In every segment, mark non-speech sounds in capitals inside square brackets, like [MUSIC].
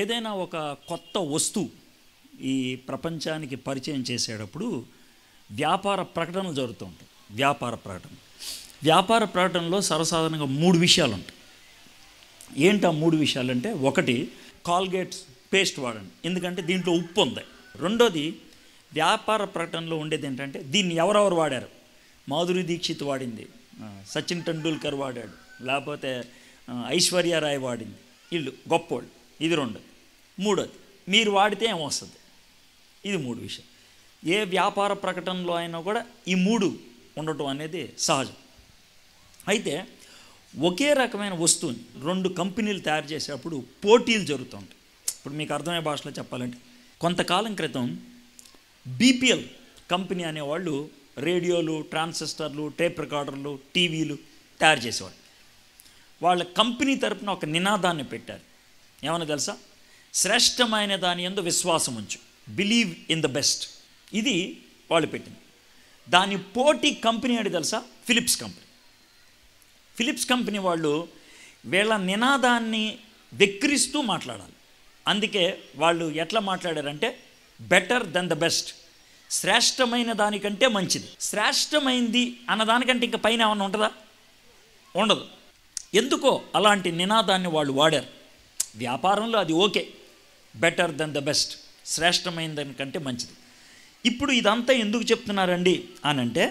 ఏదైనా ఒక కొత్త వస్తువు ఈ ప్రపంచానికి పరిచయం చేసేటప్పుడు వ్యాపార ప్రకటనలు జరుగుతూ ఉంటాయి వ్యాపార ప్రకటన వ్యాపార ప్రకటనలో సర్వసాధారణంగా మూడు విషయాలు ఉంటాయి ఏంటి ఆ మూడు విషయాలంటే ఒకటి కాల్గేట్స్ పేస్ట్ వాడండి ఎందుకంటే దీంట్లో ఉప్పు ఉంది రెండోది వ్యాపార ప్రకటనలో ఉండేది ఏంటంటే దీన్ని ఎవరెవరు వాడారు మాధురి దీక్షిత్ వాడింది సచిన్ టెండూల్కర్ వాడాడు లేకపోతే ఐశ్వర్యారాయ్ వాడింది వీళ్ళు గొప్పోళ్ళు ఇది రెండు మూడోది మీరు వాడితే ఏమొస్తుంది ఇది మూడు విషయం ఏ వ్యాపార ప్రకటనలో అయినా కూడా ఈ మూడు ఉండటం అనేది సహజం అయితే ఒకే రకమైన వస్తువుని రెండు కంపెనీలు తయారు చేసేటప్పుడు పోటీలు జరుగుతుంటాయి ఇప్పుడు మీకు అర్థమయ్యే భాషలో చెప్పాలంటే కొంతకాలం క్రితం బీపీఎల్ కంపెనీ అనేవాళ్ళు రేడియోలు ట్రాన్సిస్టర్లు టేప్ రికార్డర్లు టీవీలు తయారు చేసేవాళ్ళు వాళ్ళ కంపెనీ తరపున ఒక నినాదాన్ని పెట్టారు ఏమన్నా తెలుసా శ్రేష్టమైన దాని ఎందు విశ్వాసం ఉంచు బిలీవ్ ఇన్ ద బెస్ట్ ఇది వాళ్ళు పెట్టింది దాని పోటీ కంపెనీ అంటే తెలుసా ఫిలిప్స్ కంపెనీ ఫిలిప్స్ కంపెనీ వాళ్ళు వీళ్ళ నినాదాన్ని వెక్కిరిస్తూ మాట్లాడాలి అందుకే వాళ్ళు ఎట్లా మాట్లాడారంటే బెటర్ దెన్ ద బెస్ట్ శ్రేష్టమైన దానికంటే మంచిది శ్రేష్టమైంది అన్నదానికంటే ఇంకా పైన ఏమైనా ఉంటుందా ఉండదు ఎందుకో అలాంటి నినాదాన్ని వాళ్ళు వాడారు వ్యాపారంలో అది okay better than the best శ్రేష్టమైన దానికంటే మంచిది ఇప్పుడు ఇదంతా ఎందుకు చెప్తున్నారండి అనంటే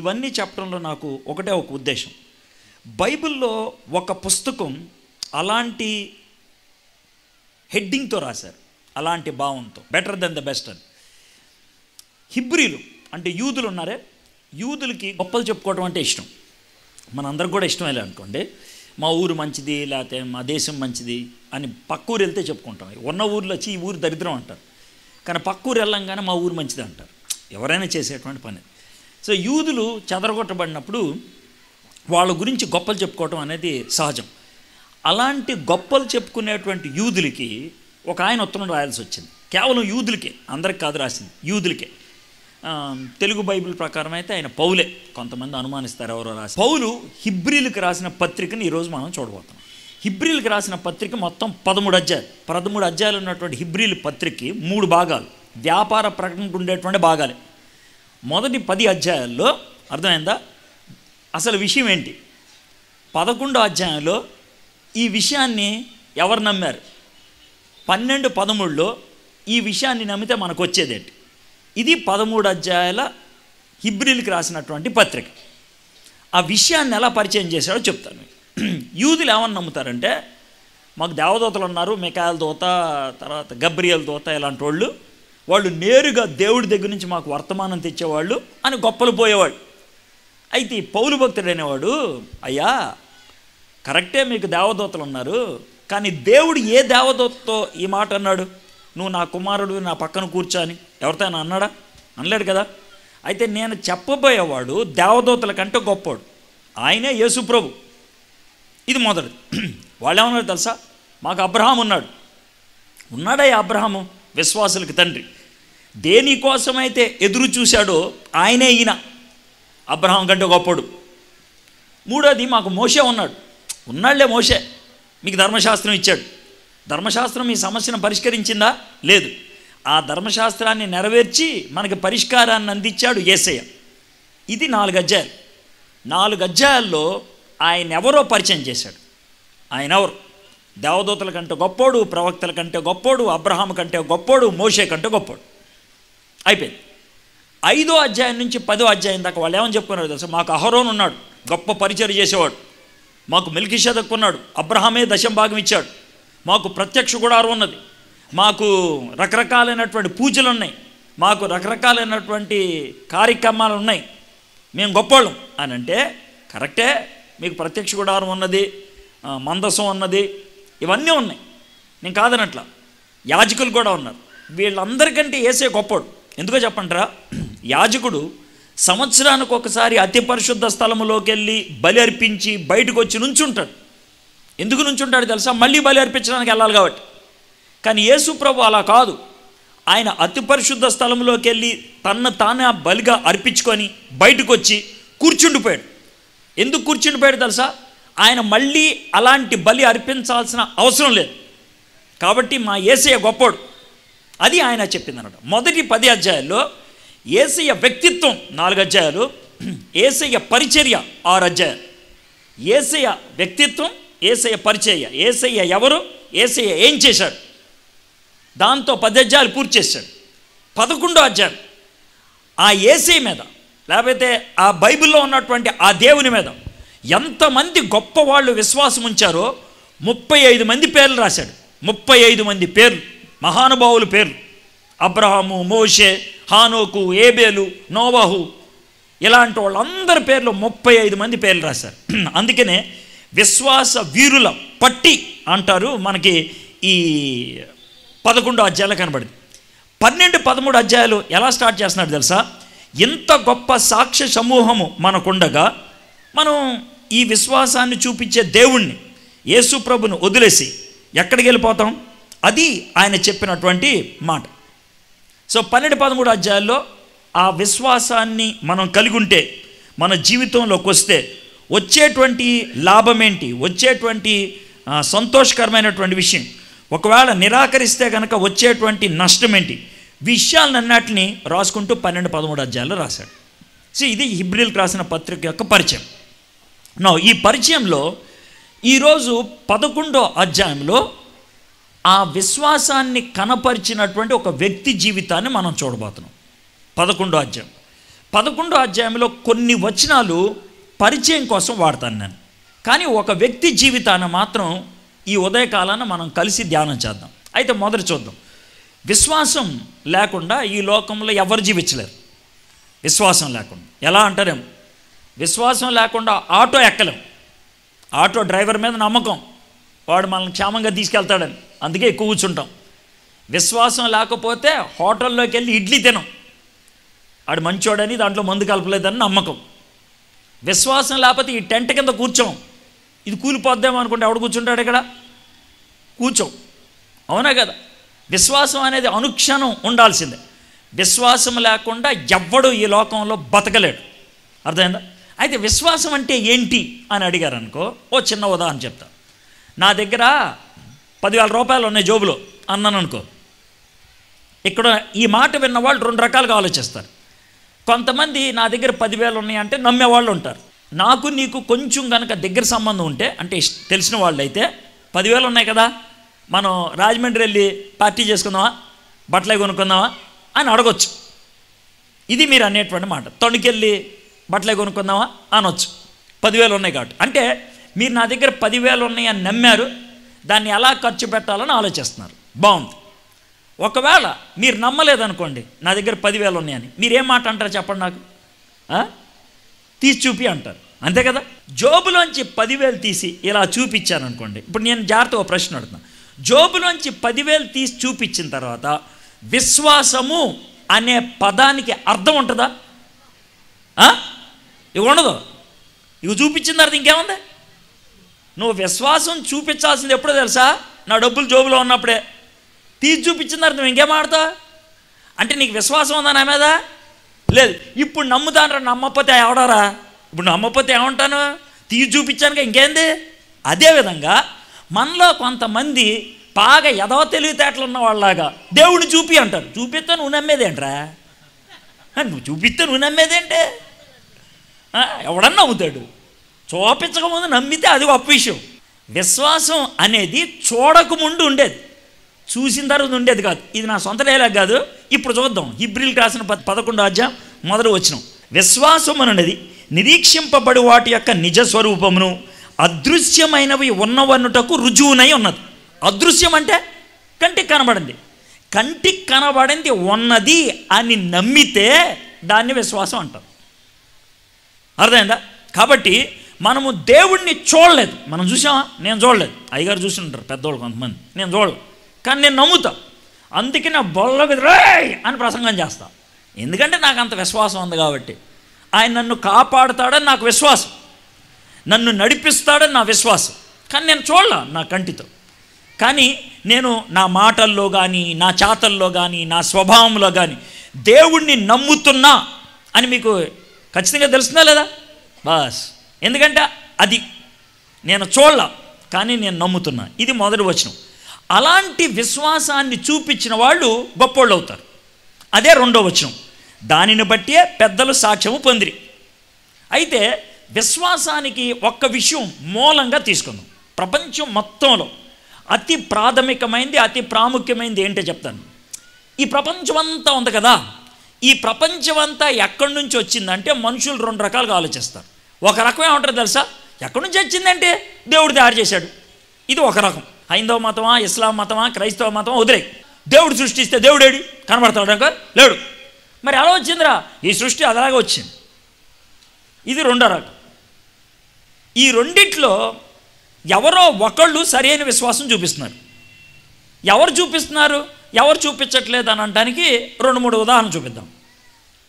ఇవన్నీ చెప్పడంలో నాకు ఒకటే ఒక ఉద్దేశం బైబిల్లో ఒక పుస్తకం అలాంటి హెడ్డింగ్తో రాశారు అలాంటి భావంతో బెటర్ దెన్ ద బెస్ట్ అని హిబ్రిలు అంటే యూదులు ఉన్నారే యూదులకి గొప్పలు చెప్పుకోవడం అంటే ఇష్టం మనందరికి కూడా ఇష్టమేలే అనుకోండి మా ఊరు మంచిది లేకపోతే మా దేశం మంచిది అని పక్క ఊరు వెళ్తే చెప్పుకుంటాం ఉన్న ఊర్లో వచ్చి ఈ ఊరు దరిద్రం అంటారు కానీ పక్క ఊరు వెళ్ళంగానే మా ఊరు మంచిది అంటారు ఎవరైనా చేసేటువంటి పని సో యూదులు చెదరగొట్టబడినప్పుడు వాళ్ళ గురించి గొప్పలు చెప్పుకోవటం అనేది సహజం అలాంటి గొప్పలు చెప్పుకునేటువంటి యూదులకి ఒక ఆయన ఉత్తరం రాయాల్సి వచ్చింది కేవలం యూదులకే అందరికి కాదు రాసింది యూదులకే తెలుగు బైబిల్ ప్రకారం అయితే ఆయన పౌలే కొంతమంది అనుమానిస్తారు ఎవరో రాసి పౌలు హిబ్రిలకు రాసిన పత్రికని ఈరోజు మనం చూడబోతాం హిబ్రిల్కి రాసిన పత్రిక మొత్తం పదమూడు అధ్యాయాలు పదమూడు అధ్యాయాలు ఉన్నటువంటి హిబ్రిల్ పత్రికకి మూడు భాగాలు వ్యాపార ప్రకటన ఉండేటువంటి భాగాలే మొదటి పది అధ్యాయాల్లో అర్థమైందా అసలు విషయం ఏంటి పదకొండో అధ్యాయంలో ఈ విషయాన్ని ఎవరు నమ్మారు పన్నెండు పదమూడులో ఈ విషయాన్ని నమ్మితే మనకు వచ్చేదేంటి ఇది పదమూడు అధ్యాయాల హిబ్రిల్కి రాసినటువంటి పత్రిక ఆ విషయాన్ని ఎలా పరిచయం చేశాడో చెప్తాను యూదులు ఏమని నమ్ముతారంటే మాకు దేవదూతలు ఉన్నారు మెకాయల దోత తర్వాత గబ్రియల్ దూత ఇలాంటి వాళ్ళు వాళ్ళు నేరుగా దేవుడి దగ్గర నుంచి మాకు వర్తమానం తెచ్చేవాళ్ళు అని గొప్పలు పోయేవాళ్ళు అయితే ఈ పౌలు అనేవాడు అయ్యా కరెక్టే మీకు దేవదూతలు ఉన్నారు కానీ దేవుడు ఏ దేవదూతతో ఈ మాట అన్నాడు నువ్వు నా కుమారుడు నా పక్కన కూర్చోని ఎవరితో అన్నాడా అనలేడు కదా అయితే నేను చెప్పబోయేవాడు దేవదూతల కంటే గొప్పవాడు ఆయనే యేసుప్రభు ఇది మొదటిది వాళ్ళు ఏమన్నారు తెలుసా మాకు అబ్రహాం ఉన్నాడు ఉన్నాడే అబ్రహాము విశ్వాసులకి తండ్రి దేనికోసమైతే ఎదురు చూశాడో ఆయనే ఈయన అబ్రహాం కంటే గొప్పడు మూడోది మాకు మోసే ఉన్నాడు ఉన్నాళ్లే మోసే మీకు ధర్మశాస్త్రం ఇచ్చాడు ధర్మశాస్త్రం ఈ సమస్యను పరిష్కరించిందా లేదు ఆ ధర్మశాస్త్రాన్ని నెరవేర్చి మనకి పరిష్కారాన్ని అందించాడు ఏసయ్య ఇది నాలుగు అధ్యాయాలు నాలుగు అధ్యాయాల్లో ఆయన ఎవరో పరిచయం చేశాడు ఆయన ఎవరు దేవదూతల కంటే గొప్పోడు ప్రవక్తల కంటే గొప్పోడు అబ్రహాం కంటే గొప్పోడు మోషే కంటే గొప్పోడు అయిపోయింది ఐదో అధ్యాయం నుంచి పదో అధ్యాయం దాకా వాళ్ళు ఏమని చెప్పుకున్నారు తెలుసు మాకు అహరోన్ ఉన్నాడు గొప్ప పరిచయం చేసేవాడు మాకు మిల్కిషేదక్ ఉన్నాడు అబ్రహామే దశం భాగం ఇచ్చాడు మాకు ప్రత్యక్ష గుడారం ఉన్నది మాకు రకరకాలైనటువంటి పూజలు ఉన్నాయి మాకు రకరకాలైనటువంటి కార్యక్రమాలు ఉన్నాయి మేము గొప్పవాళ్ళం అని అంటే కరెక్టే మీకు ప్రత్యక్ష గుడారం ఉన్నది మందసం ఉన్నది ఇవన్నీ ఉన్నాయి నేను కాదనట్లా యాజకులు కూడా ఉన్నారు వీళ్ళందరికంటే ఏసే గొప్పడు ఎందుకో చెప్పంటారా [CLEARS THROAT] యాజకుడు సంవత్సరానికి ఒకసారి అతి పరిశుద్ధ స్థలంలోకి వెళ్ళి బలి అర్పించి బయటకు వచ్చి నుంచుంటాడు ఎందుకు నుంచుంటాడు తెలుసా మళ్ళీ బలి అర్పించడానికి వెళ్ళాలి కాబట్టి కానీ యేసు ప్రభు అలా కాదు ఆయన అతి పరిశుద్ధ స్థలంలోకి వెళ్ళి తన తానే బలిగా అర్పించుకొని బయటకు వచ్చి కూర్చుండిపోయాడు ఎందుకు కూర్చుని పోయాడు తెలుసా ఆయన మళ్ళీ అలాంటి బలి అర్పించాల్సిన అవసరం లేదు కాబట్టి మా ఏసయ్య గొప్పోడు అది ఆయన చెప్పింది అనమాట మొదటి పది అధ్యాయాల్లో ఏసయ్య వ్యక్తిత్వం నాలుగు అధ్యాయాలు ఏసయ్య పరిచర్య ఆరు అధ్యాయాలు ఏసయ్య వ్యక్తిత్వం ఏసయ్య పరిచర్య ఏసయ్య ఎవరు ఏసయ్య ఏం చేశాడు దాంతో పది అధ్యాయాలు పూర్తి చేశాడు పదకొండో అధ్యాయం ఆ ఏసీ మీద లేకపోతే ఆ బైబిల్లో ఉన్నటువంటి ఆ దేవుని మీద ఎంతమంది గొప్ప వాళ్ళు విశ్వాసం ఉంచారో ముప్పై ఐదు మంది పేర్లు రాశాడు ముప్పై ఐదు మంది పేర్లు మహానుభావుల పేర్లు అబ్రహాము మోషే హానోకు ఏబేలు నోవాహు ఇలాంటి వాళ్ళందరి పేర్లు ముప్పై ఐదు మంది పేర్లు రాశారు [CLEARS THROAT] అందుకనే విశ్వాస వీరుల పట్టి అంటారు మనకి ఈ పదకొండు అధ్యాయాలు కనబడింది పన్నెండు పదమూడు అధ్యాయాలు ఎలా స్టార్ట్ చేస్తున్నాడు తెలుసా ఇంత గొప్ప సాక్ష్య సమూహము మనకుండగా మనం ఈ విశ్వాసాన్ని చూపించే దేవుణ్ణి యేసు ప్రభుని వదిలేసి ఎక్కడికి వెళ్ళిపోతాం అది ఆయన చెప్పినటువంటి మాట సో పన్నెండు పదమూడు అధ్యాయాల్లో ఆ విశ్వాసాన్ని మనం కలిగి ఉంటే మన జీవితంలోకి వస్తే వచ్చేటువంటి లాభం ఏంటి వచ్చేటువంటి సంతోషకరమైనటువంటి విషయం ఒకవేళ నిరాకరిస్తే కనుక వచ్చేటువంటి నష్టం ఏంటి విషయాలన్నిటిని రాసుకుంటూ పన్నెండు పదమూడు అధ్యాయాలు రాశాడు సో ఇది హిబ్రిల్కి రాసిన పత్రిక యొక్క పరిచయం నా ఈ పరిచయంలో ఈరోజు పదకొండో అధ్యాయంలో ఆ విశ్వాసాన్ని కనపరిచినటువంటి ఒక వ్యక్తి జీవితాన్ని మనం చూడబోతున్నాం పదకొండో అధ్యాయం పదకొండో అధ్యాయంలో కొన్ని వచనాలు పరిచయం కోసం వాడతాను నేను కానీ ఒక వ్యక్తి జీవితాన్ని మాత్రం ఈ ఉదయకాలాన మనం కలిసి ధ్యానం చేద్దాం అయితే మొదట చూద్దాం విశ్వాసం లేకుండా ఈ లోకంలో ఎవరు జీవించలేరు విశ్వాసం లేకుండా ఎలా అంటారేమో విశ్వాసం లేకుండా ఆటో ఎక్కలేం ఆటో డ్రైవర్ మీద నమ్మకం వాడు మనల్ని క్షేమంగా తీసుకెళ్తాడని అందుకే ఎక్కువ కూర్చుంటాం విశ్వాసం లేకపోతే హోటల్లోకి వెళ్ళి ఇడ్లీ తినం ఆడు మంచోడని దాంట్లో మందు కలపలేదని నమ్మకం విశ్వాసం లేకపోతే ఈ టెంట్ కింద కూర్చోం ఇది కూలిపోద్దాం అనుకుంటే ఎవడు కూర్చుంటాడు ఇక్కడ కూర్చోం అవునా కదా విశ్వాసం అనేది అనుక్షణం ఉండాల్సిందే విశ్వాసం లేకుండా ఎవ్వడు ఈ లోకంలో బతకలేడు అర్థమైందా అయితే విశ్వాసం అంటే ఏంటి అని అడిగారు అనుకో ఓ చిన్న ఉదాహరణ చెప్తా నా దగ్గర పదివేల రూపాయలు ఉన్నాయి జోబులో అన్నాను అనుకో ఇక్కడ ఈ మాట విన్నవాళ్ళు రెండు రకాలుగా ఆలోచిస్తారు కొంతమంది నా దగ్గర పదివేలు ఉన్నాయంటే నమ్మేవాళ్ళు ఉంటారు నాకు నీకు కొంచెం కనుక దగ్గర సంబంధం ఉంటే అంటే తెలిసిన వాళ్ళు అయితే పదివేలు ఉన్నాయి కదా మనం రాజమండ్రి వెళ్ళి పార్టీ చేసుకుందామా బట్టలే కొనుక్కుందామా అని అడగచ్చు ఇది మీరు అనేటువంటి మాట తొణికెళ్ళి బట్టలే కొనుక్కుందామా అనొచ్చు పదివేలు ఉన్నాయి కాబట్టి అంటే మీరు నా దగ్గర పదివేలు ఉన్నాయని నమ్మారు దాన్ని ఎలా ఖర్చు పెట్టాలని ఆలోచిస్తున్నారు బాగుంది ఒకవేళ మీరు నమ్మలేదనుకోండి నా దగ్గర పదివేలు ఉన్నాయని మీరేం మాట అంటారు చెప్పండి నాకు తీసి చూపి అంటారు అంతే కదా జోబులోంచి పదివేలు తీసి ఇలా చూపించాను అనుకోండి ఇప్పుడు నేను జాగ్రత్త ఓ ప్రశ్న అడుగుతున్నాను జోబులోంచి పదివేలు తీసి చూపించిన తర్వాత విశ్వాసము అనే పదానికి అర్థం ఉంటుందా ఇవి ఉండదు ఇవి చూపించిన తర్వాత ఇంకేముంది నువ్వు విశ్వాసం చూపించాల్సింది ఎప్పుడో తెలుసా నా డబ్బులు జోబులో ఉన్నప్పుడే తీసి చూపించిన తర్వాత నువ్వు ఇంకేం ఆడతావు అంటే నీకు విశ్వాసం ఉందా నా మీద లేదు ఇప్పుడు నమ్ముతానరా నమ్మపోతే ఎవడరా ఇప్పుడు నమ్మపోతే ఏమంటాను తీసి చూపించానుక ఇంకేంది అదేవిధంగా మనలో కొంతమంది బాగా ఎదవ తెలివితేటలు ఉన్న వాళ్ళలాగా దేవుడు చూపి అంటారు చూపిస్తే నువ్వు నమ్మేదేంట్రా నువ్వు చూపిస్తే నువ్వు నమ్మేదేంటే ఎవడన్నా నమ్ముతాడు చూపించకముందు నమ్మితే అది గొప్ప విషయం విశ్వాసం అనేది చూడకముందు ఉండేది చూసిన తర్వాత ఉండేది కాదు ఇది నా సొంత డైలాగ్ కాదు ఇప్పుడు చూద్దాం ఇబ్రిల్ రాసిన పద పదకొండు అధ్యాయం మొదలు వచ్చిన విశ్వాసం అనేది నిరీక్షింపబడి వాటి యొక్క నిజ స్వరూపమును అదృశ్యమైనవి ఉన్నవన్నుటకు రుజువునై ఉన్నది అదృశ్యం అంటే కంటికి కనబడింది కంటికి కనబడింది ఉన్నది అని నమ్మితే దాన్ని విశ్వాసం అంటారు అర్థమైందా కాబట్టి మనము దేవుణ్ణి చూడలేదు మనం చూసామా నేను చూడలేదు అయ్యగారు చూసి ఉంటారు పెద్దవాళ్ళు కొంతమంది నేను చూడలేదు కానీ నేను నమ్ముతా అందుకే నా బొల్ల రేయ్ అని ప్రసంగం చేస్తా ఎందుకంటే నాకు అంత విశ్వాసం ఉంది కాబట్టి ఆయన నన్ను కాపాడుతాడని నాకు విశ్వాసం నన్ను నడిపిస్తాడని నా విశ్వాసం కానీ నేను చూడలే నా కంటితో కానీ నేను నా మాటల్లో కానీ నా చాతల్లో కానీ నా స్వభావంలో కానీ దేవుణ్ణి నమ్ముతున్నా అని మీకు ఖచ్చితంగా తెలుస్తుందా లేదా బస్ ఎందుకంటే అది నేను చూడాల కానీ నేను నమ్ముతున్నా ఇది మొదటి వచనం అలాంటి విశ్వాసాన్ని చూపించిన వాళ్ళు గొప్పోళ్ళు అవుతారు అదే రెండో వచనం దానిని బట్టే పెద్దలు సాక్ష్యము పొందిరి అయితే విశ్వాసానికి ఒక్క విషయం మూలంగా తీసుకుందాం ప్రపంచం మొత్తంలో అతి ప్రాథమికమైంది అతి ప్రాముఖ్యమైనది ఏంటో చెప్తాను ఈ ప్రపంచం అంతా ఉంది కదా ఈ ప్రపంచం అంతా ఎక్కడి నుంచి వచ్చిందంటే మనుషులు రెండు రకాలుగా ఆలోచిస్తారు ఒక రకం ఏమంటారు తెలుసా ఎక్కడి నుంచి వచ్చిందంటే దేవుడు తయారు చేశాడు ఇది ఒక రకం హైందవ మతమా ఇస్లాం మతమా క్రైస్తవ మతమా వదిలే దేవుడు సృష్టిస్తే దేవుడేడు కనబడతాడు లేడు మరి అలా వచ్చిందిరా ఈ సృష్టి అలాగే వచ్చింది ఇది రెండో రకం ఈ రెండిట్లో ఎవరో ఒకళ్ళు సరైన విశ్వాసం చూపిస్తున్నారు ఎవరు చూపిస్తున్నారు ఎవరు చూపించట్లేదు అని అనడానికి రెండు మూడు ఉదాహరణ చూపిద్దాం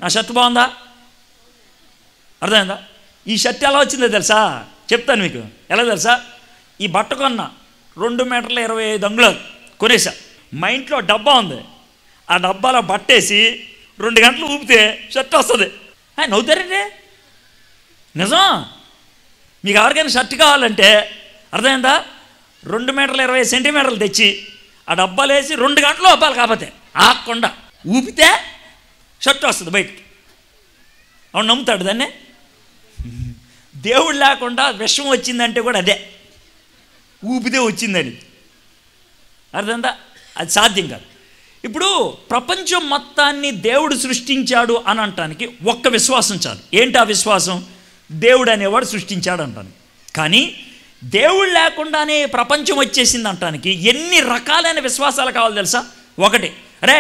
నా షర్ట్ బాగుందా అర్థమైందా ఈ షర్ట్ ఎలా వచ్చిందో తెలుసా చెప్తాను మీకు ఎలా తెలుసా ఈ బట్ట కొన్న రెండు మీటర్ల ఇరవై ఐదు అంగుళ కొనేసా మా ఇంట్లో డబ్బా ఉంది ఆ డబ్బాలో బట్టేసి రెండు గంటలు ఊపితే షర్ట్ వస్తుంది నవ్వుతారండి నిజం మీకు ఎవరికైనా షర్ట్ కావాలంటే అర్థమైందా రెండు మీటర్లు ఇరవై సెంటీమీటర్లు తెచ్చి ఆ డబ్బాలు వేసి రెండు గంటలు ఒప్పాలి కాకపోతే ఆకుండా ఊపితే షర్ట్ వస్తుంది బయటికి అవును నమ్ముతాడు దాన్ని దేవుడు లేకుండా విషం వచ్చిందంటే కూడా అదే ఊపితే వచ్చిందని అర్థందా అది సాధ్యం కాదు ఇప్పుడు ప్రపంచం మొత్తాన్ని దేవుడు సృష్టించాడు అని అంటానికి ఒక్క విశ్వాసం చాలు ఏంటి ఆ విశ్వాసం దేవుడు అనేవాడు సృష్టించాడు అంటాను కానీ దేవుడు లేకుండానే ప్రపంచం వచ్చేసింది అంటానికి ఎన్ని రకాలైన విశ్వాసాలు కావాలి తెలుసా ఒకటి రే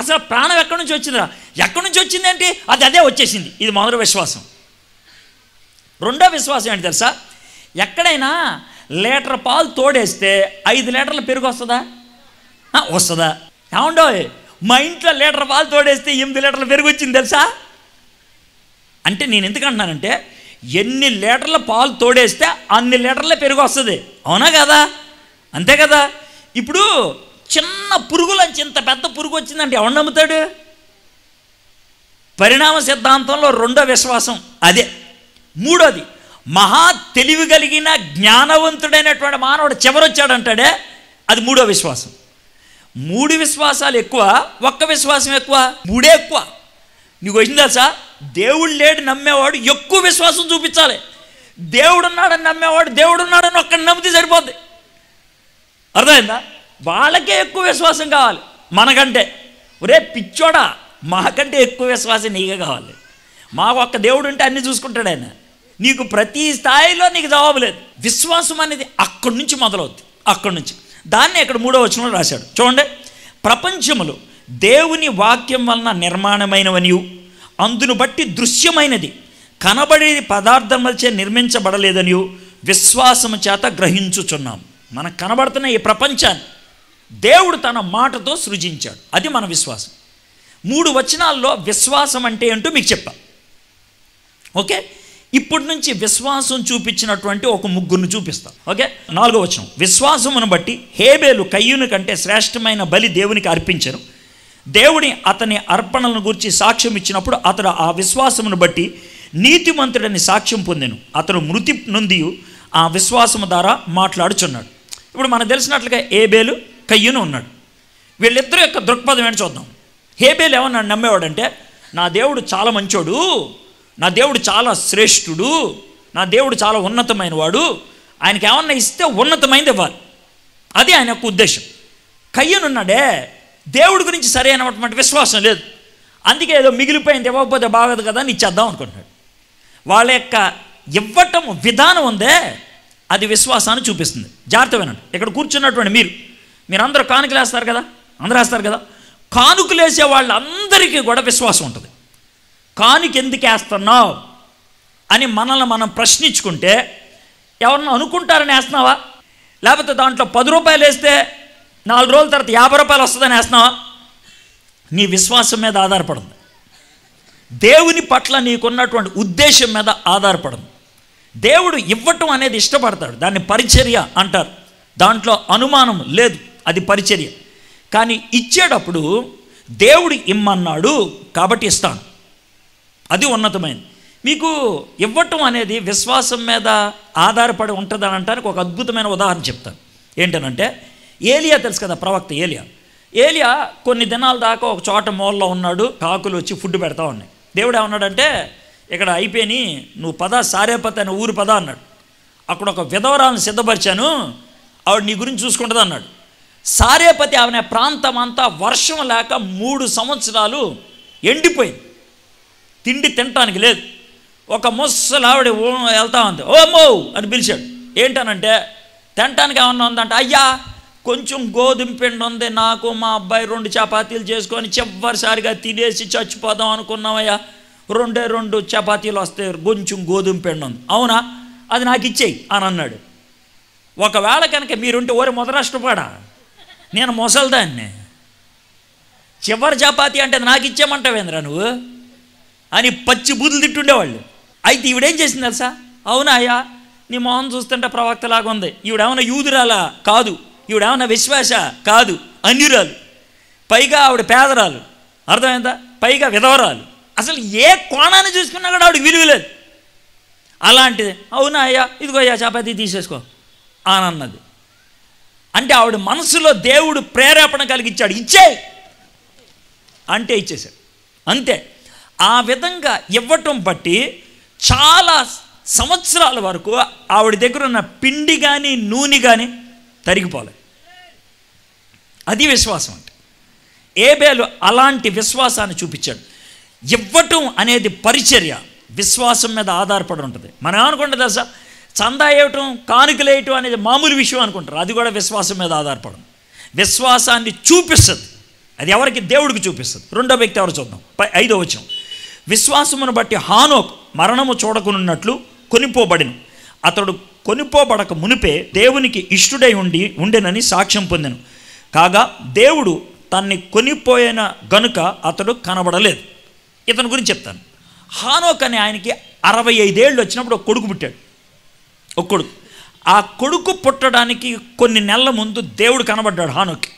అసలు ప్రాణం ఎక్కడి నుంచి వచ్చిందిరా ఎక్కడి నుంచి వచ్చింది అంటే అది అదే వచ్చేసింది ఇది మొదటి విశ్వాసం రెండో విశ్వాసం ఏంటి తెలుసా ఎక్కడైనా లీటర్ పాలు తోడేస్తే ఐదు లీటర్ల పెరుగు వస్తుందా వస్తుందా ఏమండో మా ఇంట్లో లీటర్ పాలు తోడేస్తే ఎనిమిది లీటర్ల పెరుగు వచ్చింది తెలుసా అంటే నేను ఎందుకంటున్నానంటే ఎన్ని లీటర్ల పాలు తోడేస్తే అన్ని లీటర్ల పెరుగు వస్తుంది అవునా కదా అంతే కదా ఇప్పుడు చిన్న పురుగులంచి ఇంత పెద్ద పురుగు వచ్చిందంటే ఎవడు నమ్ముతాడు పరిణామ సిద్ధాంతంలో రెండో విశ్వాసం అదే మూడోది మహా తెలివి కలిగిన జ్ఞానవంతుడైనటువంటి మానవుడు చివరొచ్చాడంటాడే అది మూడో విశ్వాసం మూడు విశ్వాసాలు ఎక్కువ ఒక్క విశ్వాసం ఎక్కువ మూడే ఎక్కువ నీకు వచ్చిందా సార్ దేవుడు లేడు నమ్మేవాడు ఎక్కువ విశ్వాసం చూపించాలి దేవుడున్నాడని నమ్మేవాడు దేవుడున్నాడని ఒక్కడిని నమ్మితే సరిపోద్ది అర్థమైందా వాళ్ళకే ఎక్కువ విశ్వాసం కావాలి మనకంటే ఒరే పిచ్చోడా మాకంటే ఎక్కువ విశ్వాసం నీకే కావాలి మాకు ఒక్క దేవుడు ఉంటే అన్నీ చూసుకుంటాడు ఆయన నీకు ప్రతి స్థాయిలో నీకు జవాబు లేదు విశ్వాసం అనేది అక్కడి నుంచి మొదలవుద్ది అక్కడి నుంచి దాన్ని ఇక్కడ మూడో వచ్చిన రాశాడు చూడండి ప్రపంచములు దేవుని వాక్యం వలన నిర్మాణమైనవనియు అందును బట్టి దృశ్యమైనది కనబడే చే నిర్మించబడలేదని విశ్వాసము చేత గ్రహించుచున్నాం మనకు కనబడుతున్న ఈ ప్రపంచాన్ని దేవుడు తన మాటతో సృజించాడు అది మన విశ్వాసం మూడు వచనాల్లో విశ్వాసం అంటే ఏంటో మీకు చెప్పా ఓకే ఇప్పటి నుంచి విశ్వాసం చూపించినటువంటి ఒక ముగ్గురును చూపిస్తాం ఓకే నాలుగో వచనం విశ్వాసమును బట్టి హేబేలు కయ్యుని కంటే శ్రేష్టమైన బలి దేవునికి అర్పించను దేవుడి అతని అర్పణలను గురించి సాక్ష్యం ఇచ్చినప్పుడు అతడు ఆ విశ్వాసమును బట్టి నీతిమంతుడని సాక్ష్యం పొందాను అతను మృతి నుండి ఆ విశ్వాసము ద్వారా మాట్లాడుచున్నాడు ఇప్పుడు మనకు తెలిసినట్లుగా ఏబేలు కయ్యను ఉన్నాడు వీళ్ళిద్దరు యొక్క దృక్పథం ఏంటి చూద్దాం హేబేలు ఏమన్నాడు నమ్మేవాడంటే నా దేవుడు చాలా మంచోడు నా దేవుడు చాలా శ్రేష్ఠుడు నా దేవుడు చాలా ఉన్నతమైన వాడు ఆయనకి ఏమన్నా ఇస్తే ఉన్నతమైంది ఇవ్వాలి అది ఆయన యొక్క ఉద్దేశం కయ్యనున్నాడే దేవుడి గురించి సరైనటువంటి విశ్వాసం లేదు అందుకే ఏదో మిగిలిపోయింది ఇవ్వకపోతే బాగోదు కదా అని ఇచ్చేద్దాం అనుకుంటున్నాడు వాళ్ళ యొక్క ఇవ్వటం విధానం ఉందే అది విశ్వాసాన్ని చూపిస్తుంది జాగ్రత్త వినండి ఇక్కడ కూర్చున్నటువంటి మీరు మీరందరూ కానుకలు వేస్తారు కదా అందరూ వేస్తారు కదా కానుకలు వేసే వాళ్ళందరికీ కూడా విశ్వాసం ఉంటుంది కానుక ఎందుకు వేస్తున్నావు అని మనల్ని మనం ప్రశ్నించుకుంటే ఎవరన్నా అనుకుంటారని వేస్తున్నావా లేకపోతే దాంట్లో పది రూపాయలు వేస్తే నాలుగు రోజుల తర్వాత యాభై రూపాయలు వస్తుందని వేస్తున్నావు నీ విశ్వాసం మీద ఆధారపడింది దేవుని పట్ల నీకున్నటువంటి ఉద్దేశం మీద ఆధారపడింది దేవుడు ఇవ్వటం అనేది ఇష్టపడతాడు దాన్ని పరిచర్య అంటారు దాంట్లో అనుమానం లేదు అది పరిచర్య కానీ ఇచ్చేటప్పుడు దేవుడు ఇమ్మన్నాడు కాబట్టి ఇస్తాను అది ఉన్నతమైనది మీకు ఇవ్వటం అనేది విశ్వాసం మీద ఆధారపడి ఉంటుందని అంటానికి ఒక అద్భుతమైన ఉదాహరణ చెప్తాను ఏంటనంటే ఏలియా తెలుసు కదా ప్రవక్త ఏలియా ఏలియా కొన్ని దినాల దాకా ఒక చోట మోల్లో ఉన్నాడు కాకులు వచ్చి ఫుడ్ పెడతా ఉన్నాయి దేవుడు ఏమన్నాడంటే ఇక్కడ అయిపోయి నువ్వు పద సారేపత అనే ఊరు పద అన్నాడు అక్కడ ఒక విధవరాలను సిద్ధపరిచాను ఆవిడ నీ గురించి చూసుకుంటుంది అన్నాడు సారేపతి ఆమె ప్రాంతం అంతా వర్షం లేక మూడు సంవత్సరాలు ఎండిపోయింది తిండి తినటానికి లేదు ఒక ఓ వెళ్తా ఉంది ఓ మో అని పిలిచాడు ఏంటనంటే తినటానికి ఏమన్నా ఉందంటే అయ్యా కొంచెం గోధుమ పిండి ఉంది నాకు మా అబ్బాయి రెండు చపాతీలు చేసుకొని చివరిసారిగా తినేసి చచ్చిపోదాం అనుకున్నామయ్యా రెండే రెండు చపాతీలు వస్తాయి కొంచెం గోధుమ పిండి ఉంది అవునా అది నాకు ఇచ్చేయి అని అన్నాడు ఒకవేళ కనుక మీరుంటే ఓరే మొదరాష్ట్రపాడా నేను మొసల్దాన్ని చివరి చపాతీ అంటే నాకు ఇచ్చేమంటావేంద్రా నువ్వు అని పచ్చి బుద్ధులు తిట్టుండేవాళ్ళు అయితే ఈవిడేం చేసింది తెలుసా అవునా అయ్యా నీ మొహం చూస్తుంటే ప్రవక్తలాగా ఉంది ఈవిడేమైనా యూదురాలా కాదు ఈవిడేమన్నా విశ్వాస కాదు అన్యురాలు పైగా ఆవిడ పేదరాలు అర్థమైందా పైగా విధవరాలు అసలు ఏ కోణాన్ని చూసుకున్నా కూడా ఆవిడకి విలువ లేదు అలాంటిది అవునా అయ్యా ఇదిగో అయ్యా చపాతీ తీసేసుకో అని అన్నది అంటే ఆవిడ మనసులో దేవుడు ప్రేరేపణ కలిగించాడు ఇచ్చేయి అంటే ఇచ్చేశాడు అంతే ఆ విధంగా ఇవ్వటం బట్టి చాలా సంవత్సరాల వరకు ఆవిడ దగ్గర ఉన్న పిండి కానీ నూనె కానీ తరిగిపోలే అది విశ్వాసం అంటే ఏబేలు అలాంటి విశ్వాసాన్ని చూపించాడు ఇవ్వటం అనేది పరిచర్య విశ్వాసం మీద ఆధారపడి ఉంటుంది మనం అనుకుంటే సార్ చందా వేయటం కానుకలు వేయటం అనేది మామూలు విషయం అనుకుంటారు అది కూడా విశ్వాసం మీద ఆధారపడదు విశ్వాసాన్ని చూపిస్తుంది అది ఎవరికి దేవుడికి చూపిస్తుంది రెండో వ్యక్తి ఎవరు చూద్దాం ఐదో వచ్చాం విశ్వాసమును బట్టి హానోక్ మరణము చూడకునున్నట్లు కొనిపోబడిను అతడు కొనిపోబడక మునిపే దేవునికి ఇష్టుడై ఉండి ఉండెనని సాక్ష్యం పొందాను కాగా దేవుడు తన్ని కొనిపోయిన గనుక అతడు కనబడలేదు ఇతని గురించి చెప్తాను హానోక్ అనే ఆయనకి అరవై ఐదేళ్ళు వచ్చినప్పుడు ఒక కొడుకు పుట్టాడు ఒక కొడుకు ఆ కొడుకు పుట్టడానికి కొన్ని నెలల ముందు దేవుడు కనబడ్డాడు హానోకి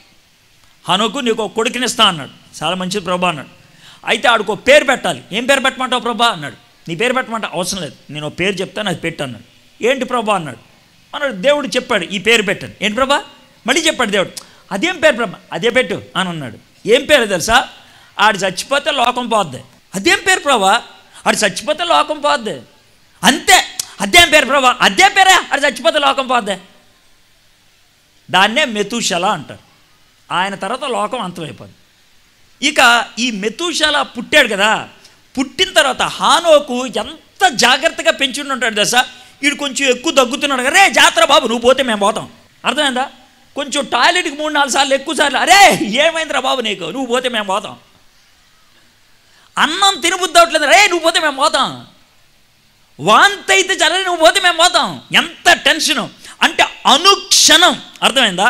హానోకు నీకు ఒక కొడుకునిస్తా అన్నాడు చాలా మంచిది ప్రభా అన్నాడు అయితే ఆడుకో పేరు పెట్టాలి ఏం పేరు పెట్టమంటావు ప్రభా అన్నాడు నీ పేరు పెట్టమంటే అవసరం లేదు నేను ఒక పేరు చెప్తాను అది పెట్టు అన్నాడు ఏంటి ప్రభా అన్నాడు అన్నాడు దేవుడు చెప్పాడు ఈ పేరు పెట్టాను ఏంటి ప్రభా మళ్ళీ చెప్పాడు దేవుడు అదేం పేరు బ్రహ్మ అదే పెట్టు అని అన్నాడు ఏం పేరు తెలుసా ఆడు చచ్చిపోతే లోకం పోద్ది అదేం పేరు ప్రభా ఆడు చచ్చిపోతే లోకం పోద్ది అంతే అదేం పేరు ప్రభా అదే పేరే ఆడు చచ్చిపోతే లోకం పోద్ది దాన్నే మెతుశల అంటారు ఆయన తర్వాత లోకం అంతమైపోద్ది ఇక ఈ మెతుశల పుట్టాడు కదా పుట్టిన తర్వాత హానోకు ఎంత జాగ్రత్తగా పెంచుండి ఉంటాడు దశ వీడు కొంచెం ఎక్కువ తగ్గుతున్నాడు కదా రే జాతర బాబు నువ్వు పోతే మేము పోతాం అర్థమైందా కొంచెం టాయిలెట్కి మూడు నాలుగు సార్లు ఎక్కువ సార్లు అరే ఏమైందిరా బాబు నీకు నువ్వు పోతే మేము పోతాం అన్నం తినబుద్ధి అవట్లేదు రే నువ్వు పోతే మేము పోతాం వాంతి అయితే చాలా నువ్వు పోతే మేము పోతాం ఎంత టెన్షను అంటే అనుక్షణం అర్థమైందా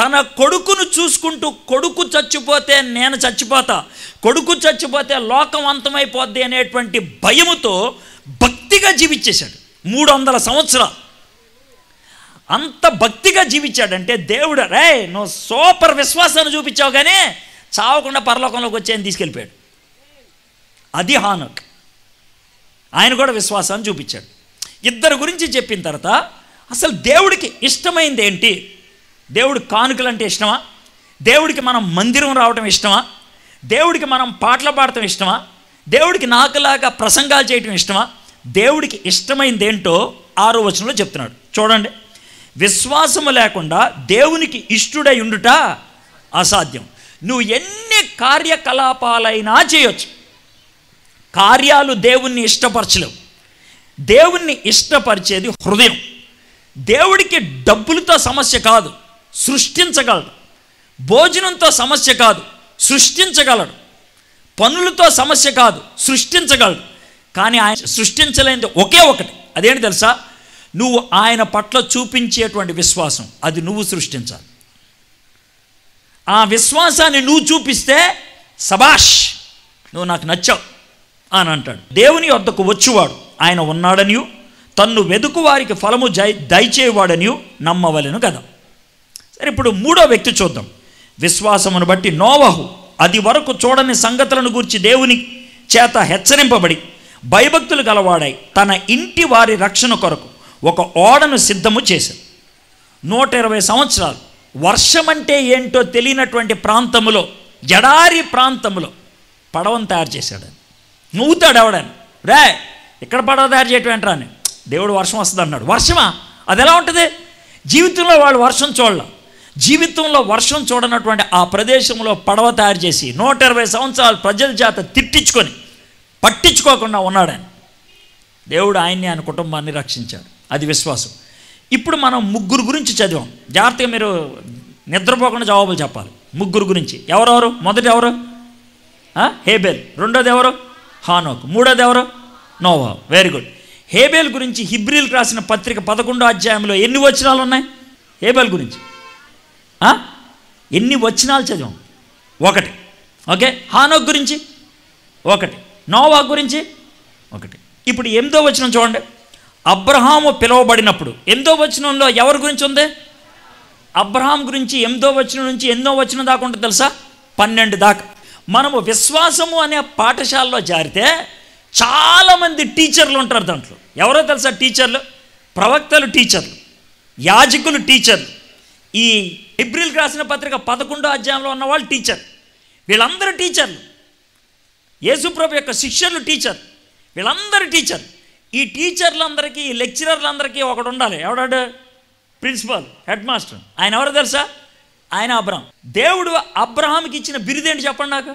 తన కొడుకును చూసుకుంటూ కొడుకు చచ్చిపోతే నేను చచ్చిపోతా కొడుకు చచ్చిపోతే లోకం అంతమైపోద్ది అనేటువంటి భయముతో భక్తిగా జీవించేశాడు మూడు వందల సంవత్సరాలు అంత భక్తిగా జీవించాడంటే దేవుడు రే నువ్వు సూపర్ విశ్వాసాన్ని చూపించావు కానీ చావకుండా పరలోకంలోకి ఆయన తీసుకెళ్ళిపోయాడు అది హానక్ ఆయన కూడా విశ్వాసాన్ని చూపించాడు ఇద్దరు గురించి చెప్పిన తర్వాత అసలు దేవుడికి ఇష్టమైంది ఏంటి దేవుడు కానుకలు అంటే ఇష్టమా దేవుడికి మనం మందిరం రావటం ఇష్టమా దేవుడికి మనం పాటలు పాడటం ఇష్టమా దేవుడికి నాకులాగా ప్రసంగాలు చేయటం ఇష్టమా దేవుడికి ఇష్టమైంది ఏంటో ఆరో వచనంలో చెప్తున్నాడు చూడండి విశ్వాసము లేకుండా దేవునికి ఇష్టుడై ఉండుట అసాధ్యం నువ్వు ఎన్ని కార్యకలాపాలైనా చేయొచ్చు కార్యాలు దేవుణ్ణి ఇష్టపరచలేవు దేవుణ్ణి ఇష్టపరిచేది హృదయం దేవుడికి డబ్బులతో సమస్య కాదు సృష్టించగలడు భోజనంతో సమస్య కాదు సృష్టించగలడు పనులతో సమస్య కాదు సృష్టించగలడు కానీ ఆయన సృష్టించలేని ఒకే ఒకటి అదేంటి తెలుసా నువ్వు ఆయన పట్ల చూపించేటువంటి విశ్వాసం అది నువ్వు సృష్టించాలి ఆ విశ్వాసాన్ని నువ్వు చూపిస్తే సభాష్ నువ్వు నాకు నచ్చావు అని అంటాడు దేవుని వద్దకు వచ్చువాడు ఆయన ఉన్నాడనియు తన్ను వెదుకు వారికి ఫలము జై దయచేవాడనియు నమ్మవలను కదా సరే ఇప్పుడు మూడో వ్యక్తి చూద్దాం విశ్వాసమును బట్టి నోవహు అది వరకు చూడని సంగతులను గురించి దేవుని చేత హెచ్చరింపబడి భయభక్తులు గలవాడాయి తన ఇంటి వారి రక్షణ కొరకు ఒక ఓడను సిద్ధము చేశారు నూట ఇరవై సంవత్సరాలు వర్షం అంటే ఏంటో తెలియనటువంటి ప్రాంతములో జడారి ప్రాంతములో పడవను తయారు చేశాడు నువ్వుతాడు ఎవడని రే ఇక్కడ పడవ తయారు చేయటం ఏంట్రాని దేవుడు వర్షం వస్తుంది అన్నాడు వర్షమా అది ఎలా ఉంటుంది జీవితంలో వాళ్ళు వర్షం చూడలే జీవితంలో వర్షం చూడనటువంటి ఆ ప్రదేశంలో పడవ తయారు చేసి నూట ఇరవై సంవత్సరాలు ప్రజల చేత తిట్టించుకొని పట్టించుకోకుండా ఉన్నాడని దేవుడు ఆయన్ని ఆయన కుటుంబాన్ని రక్షించాడు అది విశ్వాసం ఇప్పుడు మనం ముగ్గురు గురించి చదివాం జాగ్రత్తగా మీరు నిద్రపోకుండా జవాబులు చెప్పాలి ముగ్గురు గురించి ఎవరెవరు మొదటి ఎవరు హేబెల్ రెండోది ఎవరు హానోక్ మూడోది ఎవరు నోవా వెరీ గుడ్ హేబెల్ గురించి హిబ్రిల్ రాసిన పత్రిక పదకొండో అధ్యాయంలో ఎన్ని వచనాలు ఉన్నాయి హేబెల్ గురించి ఎన్ని వచనాలు చదివాం ఒకటి ఓకే హానోక్ గురించి ఒకటి నోవా గురించి ఒకటి ఇప్పుడు ఎనిమిదో వచనం చూడండి అబ్రహాము పిలువబడినప్పుడు ఎందో వచనంలో ఎవరి గురించి ఉంది అబ్రహాం గురించి ఎందో వచనం నుంచి ఎన్నో వచనం దాకా ఉంటుంది తెలుసా పన్నెండు దాకా మనము విశ్వాసము అనే పాఠశాలలో జారితే చాలామంది టీచర్లు ఉంటారు దాంట్లో ఎవరో తెలుసా టీచర్లు ప్రవక్తలు టీచర్లు యాజకులు టీచర్లు ఈ ఏప్రిల్ రాసిన పత్రిక పదకొండో అధ్యాయంలో ఉన్న వాళ్ళు టీచర్ వీళ్ళందరూ టీచర్లు యేసుప్రభు యొక్క శిష్యులు టీచర్ వీళ్ళందరూ టీచర్లు ఈ టీచర్లందరికీ లెక్చరర్లందరికీ ఒకడు ఉండాలి ఎవడాడు ప్రిన్సిపల్ హెడ్ మాస్టర్ ఆయన ఎవరు తెలుసా ఆయన అబ్రహం దేవుడు అబ్రహాంకి ఇచ్చిన ఏంటి చెప్పండి నాకు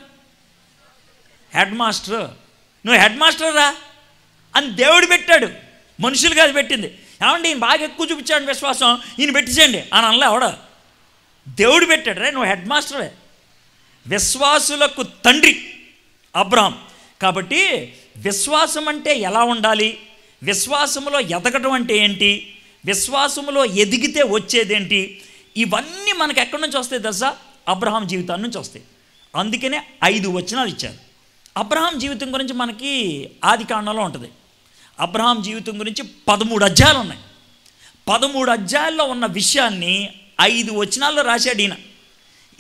హెడ్ మాస్టర్ నువ్వు హెడ్ మాస్టరా అని దేవుడు పెట్టాడు మనుషులు కాదు పెట్టింది ఏమండి ఈయన బాగా ఎక్కువ చూపించాడు విశ్వాసం ఈయన పెట్టించండి అని అనలే ఎవడ దేవుడు పెట్టాడు రే నువ్వు హెడ్ మాస్టరే విశ్వాసులకు తండ్రి అబ్రహం కాబట్టి విశ్వాసం అంటే ఎలా ఉండాలి విశ్వాసములో ఎదగటం అంటే ఏంటి విశ్వాసములో ఎదిగితే వచ్చేదేంటి ఇవన్నీ మనకు ఎక్కడి నుంచి వస్తాయి దశ అబ్రహాం జీవితాన్ని నుంచి వస్తాయి అందుకనే ఐదు వచనాలు ఇచ్చారు అబ్రహాం జీవితం గురించి మనకి ఆది కాండంలో ఉంటుంది అబ్రహాం జీవితం గురించి పదమూడు అధ్యాయాలు ఉన్నాయి పదమూడు అధ్యాయాల్లో ఉన్న విషయాన్ని ఐదు వచనాల్లో రాశాడు ఈయన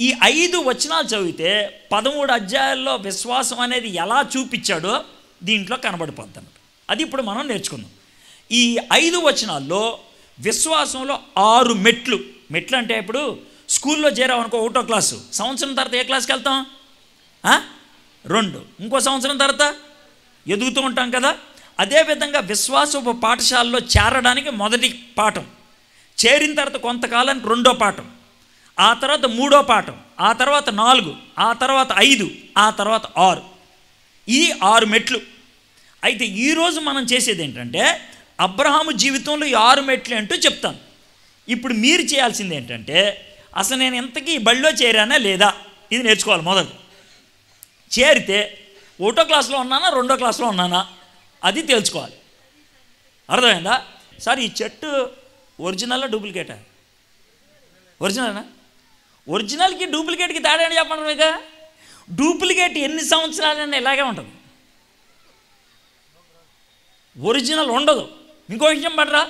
ఈ ఐదు వచనాలు చదివితే పదమూడు అధ్యాయాల్లో విశ్వాసం అనేది ఎలా చూపించాడో దీంట్లో కనబడిపోద్ది అది ఇప్పుడు మనం నేర్చుకుందాం ఈ ఐదు వచనాల్లో విశ్వాసంలో ఆరు మెట్లు మెట్లు అంటే ఇప్పుడు స్కూల్లో చేరామనుకో ఒకటో క్లాసు సంవత్సరం తర్వాత ఏ క్లాస్కి వెళ్తాం రెండు ఇంకో సంవత్సరం తర్వాత ఎదుగుతూ ఉంటాం కదా అదేవిధంగా విశ్వాసపు పాఠశాలలో చేరడానికి మొదటి పాఠం చేరిన తర్వాత కొంతకాలానికి రెండో పాఠం ఆ తర్వాత మూడో పాఠం ఆ తర్వాత నాలుగు ఆ తర్వాత ఐదు ఆ తర్వాత ఆరు ఈ ఆరు మెట్లు అయితే ఈరోజు మనం చేసేది ఏంటంటే అబ్రహాము జీవితంలో ఆరు మెట్లు అంటూ చెప్తాను ఇప్పుడు మీరు చేయాల్సింది ఏంటంటే అసలు నేను ఇంతకీ బడిలో చేరానా లేదా ఇది నేర్చుకోవాలి మొదలు చేరితే ఒకటో క్లాస్లో ఉన్నానా రెండో క్లాస్లో ఉన్నానా అది తెలుసుకోవాలి అర్థమైందా సార్ ఈ చెట్టు ఒరిజినల్ డూప్లికేటా ఒరిజినల్నా ఒరిజినల్కి డూప్లికేట్కి తేడా చెప్పండి మీకు డూప్లికేట్ ఎన్ని సంవత్సరాలైనా ఇలాగే ఉంటుంది ఒరిజినల్ ఉండదు ఇంకో విషయం పడరా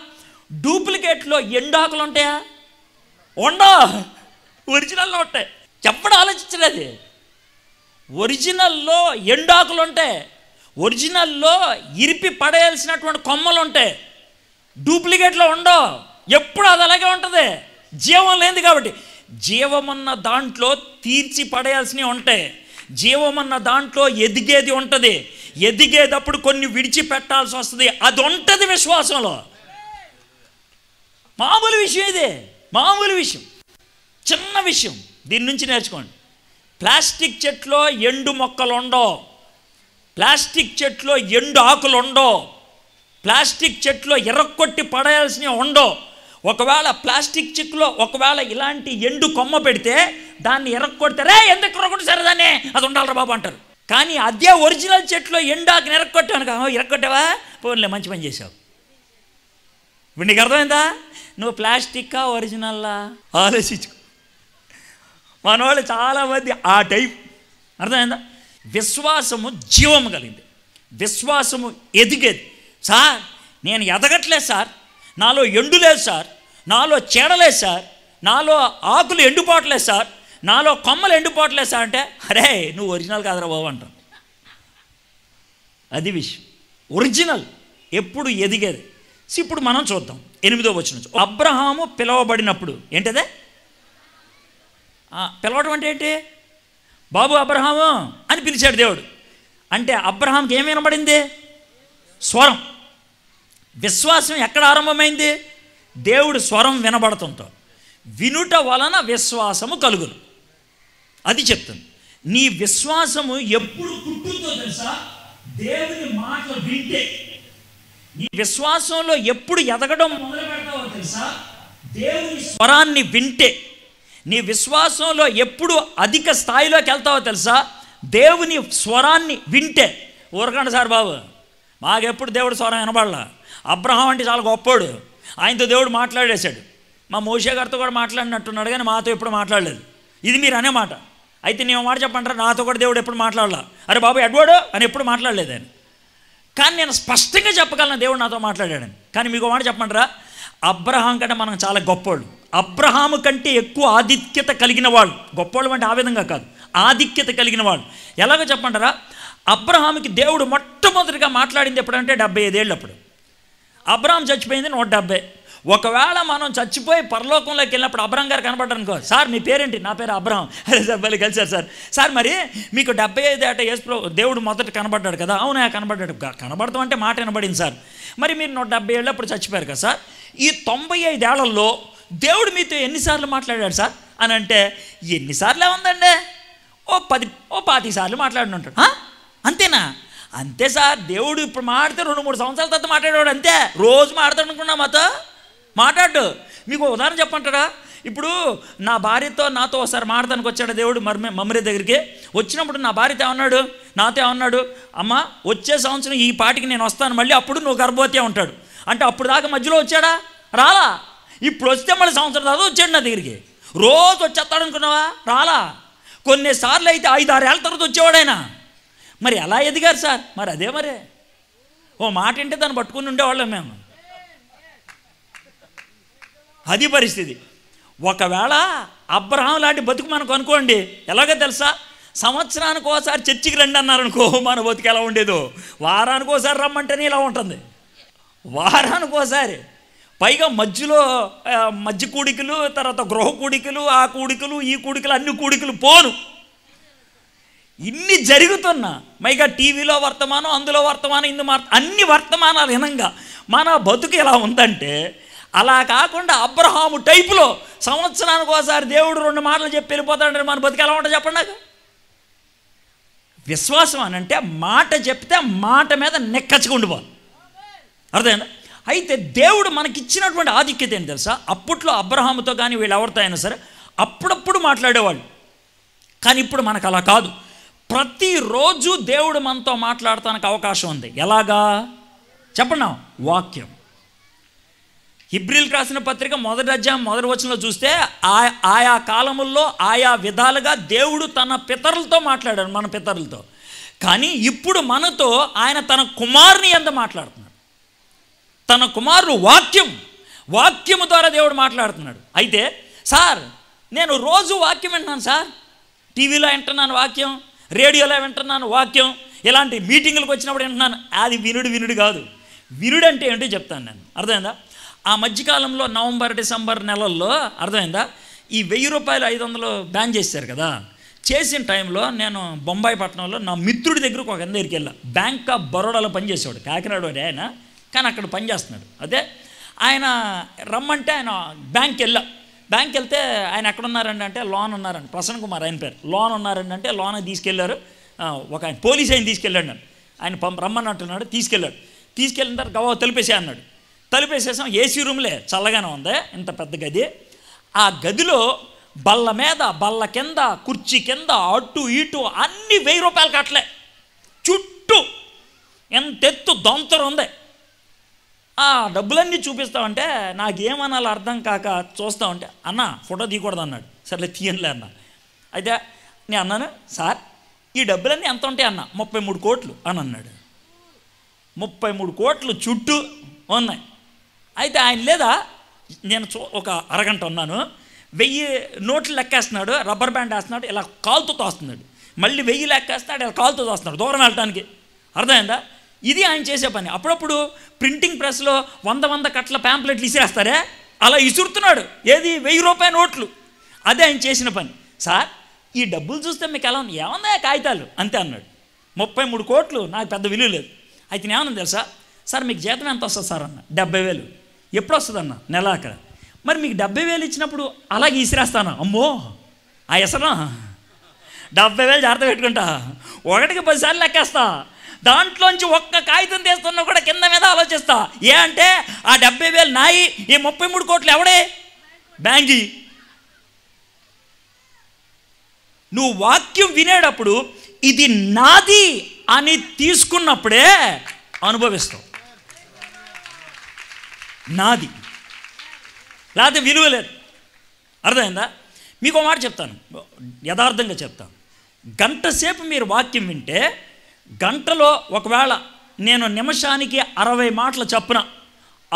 డూప్లికేట్లో ఎండాకులు ఉంటాయా ఉండవు ఒరిజినల్లో ఉంటాయి చెప్పడం ఆలోచించలేదు ఒరిజినల్లో ఎండాకులు ఉంటాయి ఒరిజినల్లో ఇరిపి పడేయాల్సినటువంటి కొమ్మలు ఉంటాయి డూప్లికేట్లో ఉండవు ఎప్పుడు అది అలాగే ఉంటుంది జీవం లేదు కాబట్టి జీవమన్న దాంట్లో తీర్చి పడేయాల్సినవి ఉంటాయి జీవమన్న దాంట్లో ఎదిగేది ఉంటుంది ఎదిగేటప్పుడు కొన్ని విడిచిపెట్టాల్సి వస్తుంది అది ఉంటుంది విశ్వాసంలో మామూలు విషయం ఇదే మామూలు విషయం చిన్న విషయం దీని నుంచి నేర్చుకోండి ప్లాస్టిక్ చెట్లో ఎండు మొక్కలు ఉండవు ప్లాస్టిక్ చెట్లో ఎండు ఆకులు ఉండవు ప్లాస్టిక్ చెట్లో ఎర్రకొట్టి పడేయాల్సినవి ఉండవు ఒకవేళ ప్లాస్టిక్ చెక్కులో ఒకవేళ ఇలాంటి ఎండు కొమ్మ పెడితే దాన్ని ఎర్రకొడితే రే ఎందుకు ఎర్రగొట్టి సరే దాన్ని అది ఉండాలరా బాబు అంటారు కానీ అదే ఒరిజినల్ చెట్లో ఎండాకు నెరక్కొట్టాను ఎరక్కొట్టావా పోన్లే మంచి పని చేసావు ఇప్పుడు నీకు అర్థమైందా నువ్వు ప్లాస్టిక్కా ఒరిజినల్లా ఆలోచించు మన వాళ్ళు చాలామంది ఆ టైప్ అర్థమైందా విశ్వాసము జీవము కలిగింది విశ్వాసము ఎదిగేది సార్ నేను ఎదగట్లేదు సార్ నాలో ఎండు లేదు సార్ నాలో చెడలేదు సార్ నాలో ఆకులు ఎండుపోవట్లేదు సార్ నాలో కొమ్మలు ఎండిపోవట్లేసా అంటే అరే నువ్వు ఒరిజినల్ కాదరా బాబు అంటాను అది విషయం ఒరిజినల్ ఎప్పుడు ఎదిగేది ఇప్పుడు మనం చూద్దాం ఎనిమిదో వచ్చిన అబ్రహాము పిలవబడినప్పుడు ఏంటదే పిలవడం అంటే ఏంటి బాబు అబ్రహాము అని పిలిచాడు దేవుడు అంటే అబ్రహాంకి ఏం వినబడింది స్వరం విశ్వాసం ఎక్కడ ఆరంభమైంది దేవుడు స్వరం వినబడుతుంటాం వినుట వలన విశ్వాసము కలుగును అది చెప్తుంది నీ విశ్వాసము ఎప్పుడు పుట్టుతో తెలుసా దేవుని మాట వింటే నీ విశ్వాసంలో ఎప్పుడు ఎదగడం మొదలు పెడతావో తెలుసా దేవుని స్వరాన్ని వింటే నీ విశ్వాసంలో ఎప్పుడు అధిక స్థాయిలోకి వెళ్తావో తెలుసా దేవుని స్వరాన్ని వింటే ఊరకండి సార్ బాబు మాకెప్పుడు దేవుడు స్వరం వినబడలా అబ్రహం అంటే చాలా గొప్పోడు ఆయనతో దేవుడు మాట్లాడేశాడు మా మోషే గారితో కూడా మాట్లాడినట్టున్నాడు కానీ మాతో ఎప్పుడు మాట్లాడలేదు ఇది మీరు అనే మాట అయితే నేను మాట చెప్పంటారా నాతో కూడా దేవుడు ఎప్పుడు మాట్లాడలా అరే బాబు ఎడ్వాడు అని ఎప్పుడు మాట్లాడలేదు అని కానీ నేను స్పష్టంగా చెప్పగలను దేవుడు నాతో మాట్లాడాడని కానీ మీకు మాట చెప్పంటారా అబ్రహాం కంటే మనం చాలా గొప్పవాళ్ళు అబ్రహాము కంటే ఎక్కువ ఆధిక్యత కలిగిన వాళ్ళు గొప్పోళ్ళు అంటే ఆ విధంగా కాదు ఆధిక్యత కలిగిన వాళ్ళు ఎలాగో చెప్పంటారా అబ్రహాముకి దేవుడు మొట్టమొదటిగా మాట్లాడింది ఎప్పుడంటే డెబ్బై ఐదేళ్ళు అప్పుడు అబ్రహాం చచ్చిపోయింది నూట డెబ్బై ఒకవేళ మనం చచ్చిపోయి పరలోకంలోకి వెళ్ళినప్పుడు అబ్రహం గారు కనపడనుకో సార్ మీ పేరేంటి నా పేరు అబ్రహం [LAUGHS] అదే సార్ మళ్ళీ కలిసారు సార్ సార్ మరి మీకు డెబ్బై ఐదు ఏట యేసు దేవుడు మొదట కనబడ్డాడు కదా అవునా కనబడ్డాడు కనబడతాం అంటే మాట వినబడింది సార్ మరి మీరు నూట డెబ్బై ఏళ్ళప్పుడు చచ్చిపోయారు కదా సార్ ఈ తొంభై ఐదేళ్లలో దేవుడు మీతో ఎన్నిసార్లు మాట్లాడాడు సార్ అని అంటే ఎన్నిసార్లు ఉందండి ఓ పది ఓ పాతి సార్లు ఉంటాడు అంతేనా అంతే సార్ దేవుడు ఇప్పుడు మాడితే రెండు మూడు సంవత్సరాల తర్వాత మాట్లాడాడు అంతే రోజు మాట్లాడతాడు అనుకున్నా మాతో మాట్లాడు మీకు ఉదాహరణ చెప్పంటారా ఇప్పుడు నా భార్యతో నాతో ఒకసారి మాడతానికి వచ్చాడు దేవుడు మర్మే మమ్మరి దగ్గరికి వచ్చినప్పుడు నా భార్యతో ఏమన్నాడు నాతో ఏమన్నాడు అమ్మ వచ్చే సంవత్సరం ఈ పాటికి నేను వస్తాను మళ్ళీ అప్పుడు నువ్వు గర్భవతి ఉంటాడు అంటే అప్పుడు దాకా మధ్యలో వచ్చాడా రాలా ఇప్పుడు వస్తే మళ్ళీ సంవత్సరం తర్వాత వచ్చాడు నా దగ్గరికి రోజు వచ్చేస్తాడు అనుకున్నావా రాలా కొన్నిసార్లు అయితే ఐదు ఆరు ఏళ్ళ తర్వాత వచ్చేవాడైనా మరి ఎలా ఎదిగారు సార్ మరి అదే మరే ఓ మాట అంటే దాన్ని పట్టుకుని ఉండేవాళ్ళం మేము అది పరిస్థితి ఒకవేళ అబ్రహం లాంటి బతుకు మనకు అనుకోండి ఎలాగో తెలుసా సంవత్సరానికి ఒకసారి చర్చికి రండి అనుకో మన బతుకు ఎలా ఉండేదో వారానికి ఒకసారి రమ్మంటేనే ఇలా ఉంటుంది వారానికి ఒకసారి పైగా మధ్యలో మధ్య కూడికలు తర్వాత గృహ కూడికలు ఆ కూడికలు ఈ కూడికలు అన్ని కూడికలు పోను ఇన్ని జరుగుతున్నా మైగా టీవీలో వర్తమానం అందులో వర్తమానం ఇందు అన్ని వర్తమానాలు వినంగా మన బతుకు ఎలా ఉందంటే అలా కాకుండా అబ్రహాము టైపులో సంవత్సరానికి ఒకసారి దేవుడు రెండు మాటలు చెప్పి వెళ్ళిపోతాడంటే మన బతికి ఎలా ఉంటుంది చెప్పండి నాకు విశ్వాసం అని అంటే మాట చెప్తే మాట మీద నెక్కచ్చుకు ఉండిపోవాలి అయితే దేవుడు మనకిచ్చినటువంటి ఆధిక్యత ఏంటి తెలుసా అప్పట్లో అబ్రహాముతో కానీ వీళ్ళు ఎవరితో అయినా సరే అప్పుడప్పుడు మాట్లాడేవాళ్ళు కానీ ఇప్పుడు మనకు అలా కాదు ప్రతిరోజు దేవుడు మనతో మాట్లాడటానికి అవకాశం ఉంది ఎలాగా చెప్పండి వాక్యం ఇబ్రిల్ రాసిన పత్రిక మొదటి అధ్యాయం మొదటి వచనంలో చూస్తే ఆయా కాలముల్లో ఆయా విధాలుగా దేవుడు తన పితరులతో మాట్లాడాడు మన పితరులతో కానీ ఇప్పుడు మనతో ఆయన తన కుమారుని ఎంత మాట్లాడుతున్నాడు తన కుమారుడు వాక్యం వాక్యము ద్వారా దేవుడు మాట్లాడుతున్నాడు అయితే సార్ నేను రోజు వాక్యం వింటున్నాను సార్ టీవీలో వింటున్నాను వాక్యం రేడియోలో వింటున్నాను వాక్యం ఇలాంటి మీటింగులకు వచ్చినప్పుడు వింటున్నాను అది వినుడు వినుడు కాదు వినుడు అంటే ఏంటో చెప్తాను నేను అర్థమైందా ఆ మధ్యకాలంలో నవంబర్ డిసెంబర్ నెలల్లో అర్థమైందా ఈ వెయ్యి రూపాయలు ఐదు వందలు బ్యాన్ చేశారు కదా చేసిన టైంలో నేను బొంబాయి పట్టణంలో నా మిత్రుడి దగ్గరకు ఒక దగ్గరికి వెళ్ళా బ్యాంక్ ఆఫ్ బరోడాలో పనిచేసేవాడు కాకినాడ వాడు ఆయన కానీ అక్కడ పనిచేస్తున్నాడు అదే ఆయన రమ్మంటే ఆయన బ్యాంక్ వెళ్ళా బ్యాంక్ వెళ్తే ఆయన ఉన్నారండి అంటే లోన్ ఉన్నారండి ప్రసన్న కుమార్ ఆయన పేరు లోన్ ఉన్నారండి అంటే లోన్ తీసుకెళ్లారు ఒక ఆయన పోలీస్ ఆయన తీసుకెళ్ళాడు ఆయన రమ్మని అంటున్నాడు తీసుకెళ్ళాడు తీసుకెళ్ళిన తర్వాత గవ తెలిపేసే అన్నాడు తలుపేసేసాం ఏసీ రూమ్లే చల్లగానే ఉంది ఇంత పెద్ద గది ఆ గదిలో బల్ల మీద బల్ల కింద కుర్చీ కింద అటు ఇటు అన్ని వెయ్యి రూపాయలు కట్టలే చుట్టూ ఎంతెత్తు దొంతరు ఉంది ఆ డబ్బులన్నీ చూపిస్తామంటే నాకేమనాలో అర్థం కాక చూస్తామంటే అన్న ఫోటో తీయకూడదు అన్నాడు సర్లే తీయనులే అన్న అయితే నేను అన్నాను సార్ ఈ డబ్బులన్నీ ఎంత ఉంటాయి అన్న ముప్పై మూడు కోట్లు అని అన్నాడు ముప్పై మూడు కోట్లు చుట్టూ ఉన్నాయి అయితే ఆయన లేదా నేను ఒక అరగంట ఉన్నాను వెయ్యి నోట్లు లెక్కేస్తున్నాడు రబ్బర్ బ్యాండ్ వేస్తున్నాడు ఇలా కాలుతో తోస్తున్నాడు మళ్ళీ వెయ్యి లెక్కేస్తాడు ఇలా కాలుతో తోస్తున్నాడు దూరం వెళ్ళటానికి అర్థమైందా ఇది ఆయన చేసే పని అప్పుడప్పుడు ప్రింటింగ్ ప్రెస్లో వంద వంద కట్ల ప్యాంప్లెట్లు ఇసేస్తారే అలా ఇసురుతున్నాడు ఏది వెయ్యి రూపాయ నోట్లు అదే ఆయన చేసిన పని సార్ ఈ డబ్బులు చూస్తే మీకు ఎలా ఉంది ఏమన్నా కాగితాలు అంతే అన్నాడు ముప్పై మూడు కోట్లు నాకు పెద్ద విలువ లేదు అయితే ఏమన్నా తెలుసా సార్ మీకు జీతం ఎంత వస్తుంది సార్ అన్న డెబ్బై వేలు ఎప్పుడు వస్తుందన్న నెలాఖర మరి మీకు డెబ్బై వేలు ఇచ్చినప్పుడు అలాగే ఈసిరేస్తాను అమ్మో ఆ ఎసరా డెబ్బై వేలు జాగ్రత్త పెట్టుకుంటా ఒకటికి పదిసార్లు లెక్కేస్తా దాంట్లోంచి ఒక్క కాగితం తీస్తున్నా కూడా కింద మీద ఆలోచిస్తా ఏ అంటే ఆ డెబ్బై వేలు నాయి ఈ ముప్పై మూడు కోట్లు ఎవడే బ్యాంకీ నువ్వు వాక్యం వినేటప్పుడు ఇది నాది అని తీసుకున్నప్పుడే అనుభవిస్తావు నాది లేకపోతే విలువ లేదు అర్థమైందా మీకు మాట చెప్తాను యథార్థంగా చెప్తాను గంటసేపు మీరు వాక్యం వింటే గంటలో ఒకవేళ నేను నిమిషానికి అరవై మాటలు చెప్పిన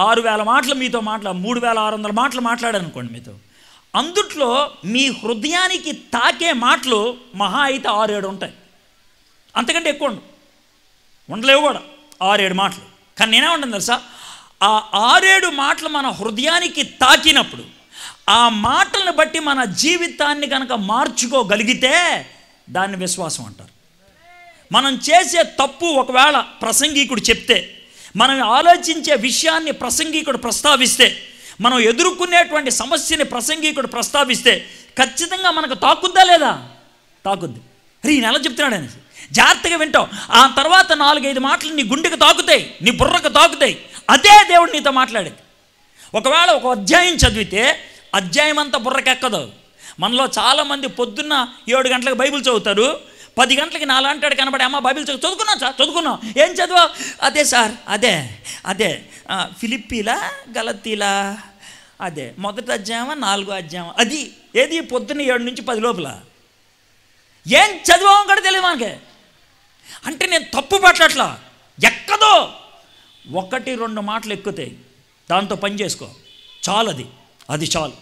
ఆరు వేల మాటలు మీతో మాట్లా మూడు వేల ఆరు వందల మాటలు మాట్లాడాను అనుకోండి మీతో అందుట్లో మీ హృదయానికి తాకే మాటలు మహా అయితే ఆరేడు ఉంటాయి అంతకంటే ఎక్కువ ఉండవు ఉండలేవు కూడా ఆరేడు మాటలు కానీ నేనే ఉంటాను తెలుసా ఆ ఆరేడు మాటలు మన హృదయానికి తాకినప్పుడు ఆ మాటలను బట్టి మన జీవితాన్ని కనుక మార్చుకోగలిగితే దాన్ని విశ్వాసం అంటారు మనం చేసే తప్పు ఒకవేళ ప్రసంగికుడు చెప్తే మనం ఆలోచించే విషయాన్ని ప్రసంగికుడు ప్రస్తావిస్తే మనం ఎదుర్కొనేటువంటి సమస్యని ప్రసంగికుడు ప్రస్తావిస్తే ఖచ్చితంగా మనకు తాకుద్దా లేదా తాకుద్ది అరే ఈ నెల చెప్తున్నాడు అనేసి జాగ్రత్తగా వింటావు ఆ తర్వాత నాలుగైదు మాటలు నీ గుండెకు తాకుతాయి నీ బుర్రకు తాకుతాయి అదే దేవుడు నీతో మాట్లాడేది ఒకవేళ ఒక అధ్యాయం చదివితే అధ్యాయం అంతా బుర్రకెక్కదు మనలో చాలామంది పొద్దున్న ఏడు గంటలకు బైబిల్ చదువుతారు పది గంటలకి నాలాంటాడు కనబడి అమ్మ బైబిల్ చదువు చదువుకున్నాం సార్ చదువుకున్నాం ఏం చదువు అదే సార్ అదే అదే ఫిలిప్పీలా గలతీలా అదే మొదటి అధ్యాయమా నాలుగో అధ్యాయం అది ఏది పొద్దున్న ఏడు నుంచి పది లోపల ఏం చదివాం కూడా తెలియదు మనకి అంటే నేను తప్పు పట్టట్లా ఎక్కదో ఒకటి రెండు మాటలు ఎక్కుతాయి దాంతో పని చేసుకో చాలు అది అది చాలు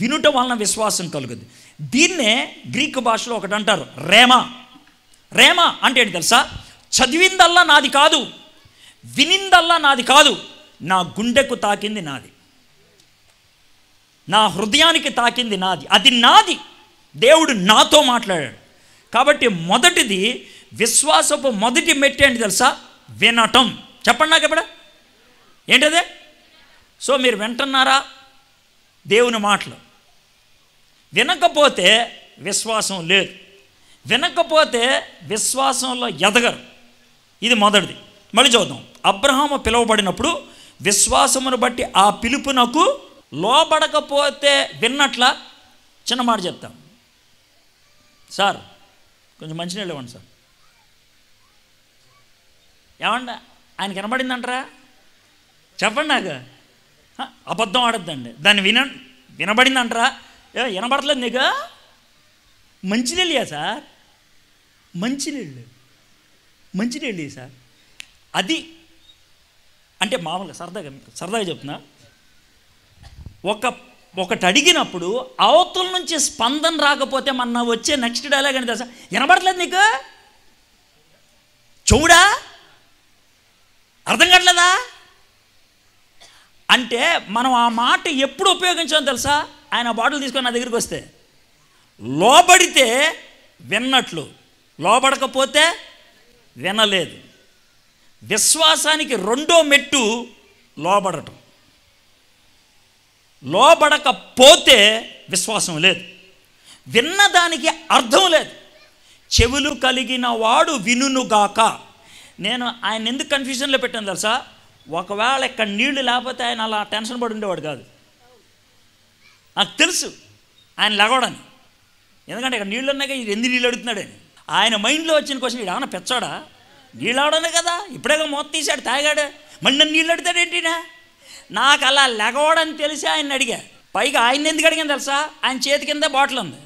వినుట వలన విశ్వాసం కలుగుద్ది దీన్నే గ్రీక్ భాషలో ఒకటి అంటారు రేమా రేమా అంటే ఏంటి తెలుసా చదివిందల్లా నాది కాదు వినిందల్లా నాది కాదు నా గుండెకు తాకింది నాది నా హృదయానికి తాకింది నాది అది నాది దేవుడు నాతో మాట్లాడాడు కాబట్టి మొదటిది విశ్వాసపు మొదటి మెట్టి అంటే తెలుసా వినటం చెప్పండి నాకు ఎప్పుడ ఏంటదే సో మీరు వింటున్నారా దేవుని మాటలు వినకపోతే విశ్వాసం లేదు వినకపోతే విశ్వాసంలో ఎదగరు ఇది మొదటిది మళ్ళీ చూద్దాం అబ్రహాము పిలువబడినప్పుడు విశ్వాసమును బట్టి ఆ పిలుపునకు లోబడకపోతే విన్నట్ల చిన్న మాట చెప్తాం సార్ కొంచెం మంచినీళ్ళు ఇవ్వండి సార్ ఏమండ ఆయన కనబడిందంటారా చెప్పండి నాకు అబద్ధం ఆడద్దండి దాన్ని విన వినబడిందంటారా ఏ వినబడలేదు నీకు మంచినీళ్ళయా సార్ మంచినీళ్ళు మంచినీళ్ళు సార్ అది అంటే మామూలుగా సరదాగా సరదాగా చెప్తున్నా ఒక ఒకటి అడిగినప్పుడు అవతల నుంచి స్పందన రాకపోతే మన వచ్చే నెక్స్ట్ డైలాగ్ అని తెలుసా వినబడలేదు నీకు చూడా అర్థం కావట్లేదా అంటే మనం ఆ మాట ఎప్పుడు ఉపయోగించామో తెలుసా ఆయన బాటిల్ తీసుకొని నా దగ్గరికి వస్తే లోబడితే విన్నట్లు లోబడకపోతే వినలేదు విశ్వాసానికి రెండో మెట్టు లోబడటం లోబడకపోతే విశ్వాసం లేదు విన్నదానికి అర్థం లేదు చెవులు కలిగిన వాడు వినునుగాక నేను ఆయన ఎందుకు కన్ఫ్యూజన్లో పెట్టాను తెలుసా ఒకవేళ ఇక్కడ నీళ్లు లేకపోతే ఆయన అలా టెన్షన్ పడి ఉండేవాడు కాదు నాకు తెలుసు ఆయన లెగవడని ఎందుకంటే ఇక్కడ నీళ్ళు ఉన్నాయి ఇది ఎన్ని నీళ్ళు అడుగుతున్నాడని ఆయన మైండ్లో వచ్చిన క్వశ్చన్ వీడు అవునా పెచ్చాడా నీళ్ళు ఆడనే కదా ఇప్పుడే మూత తీశాడు తాగాడు మళ్ళీ నన్ను నీళ్ళు అడుగుతాడేంటినా నాకు అలా లెగవడని తెలిసి ఆయన అడిగా పైగా ఆయన ఎందుకు అడిగాను తెలుసా ఆయన చేతి కింద బాటిల్ ఉంది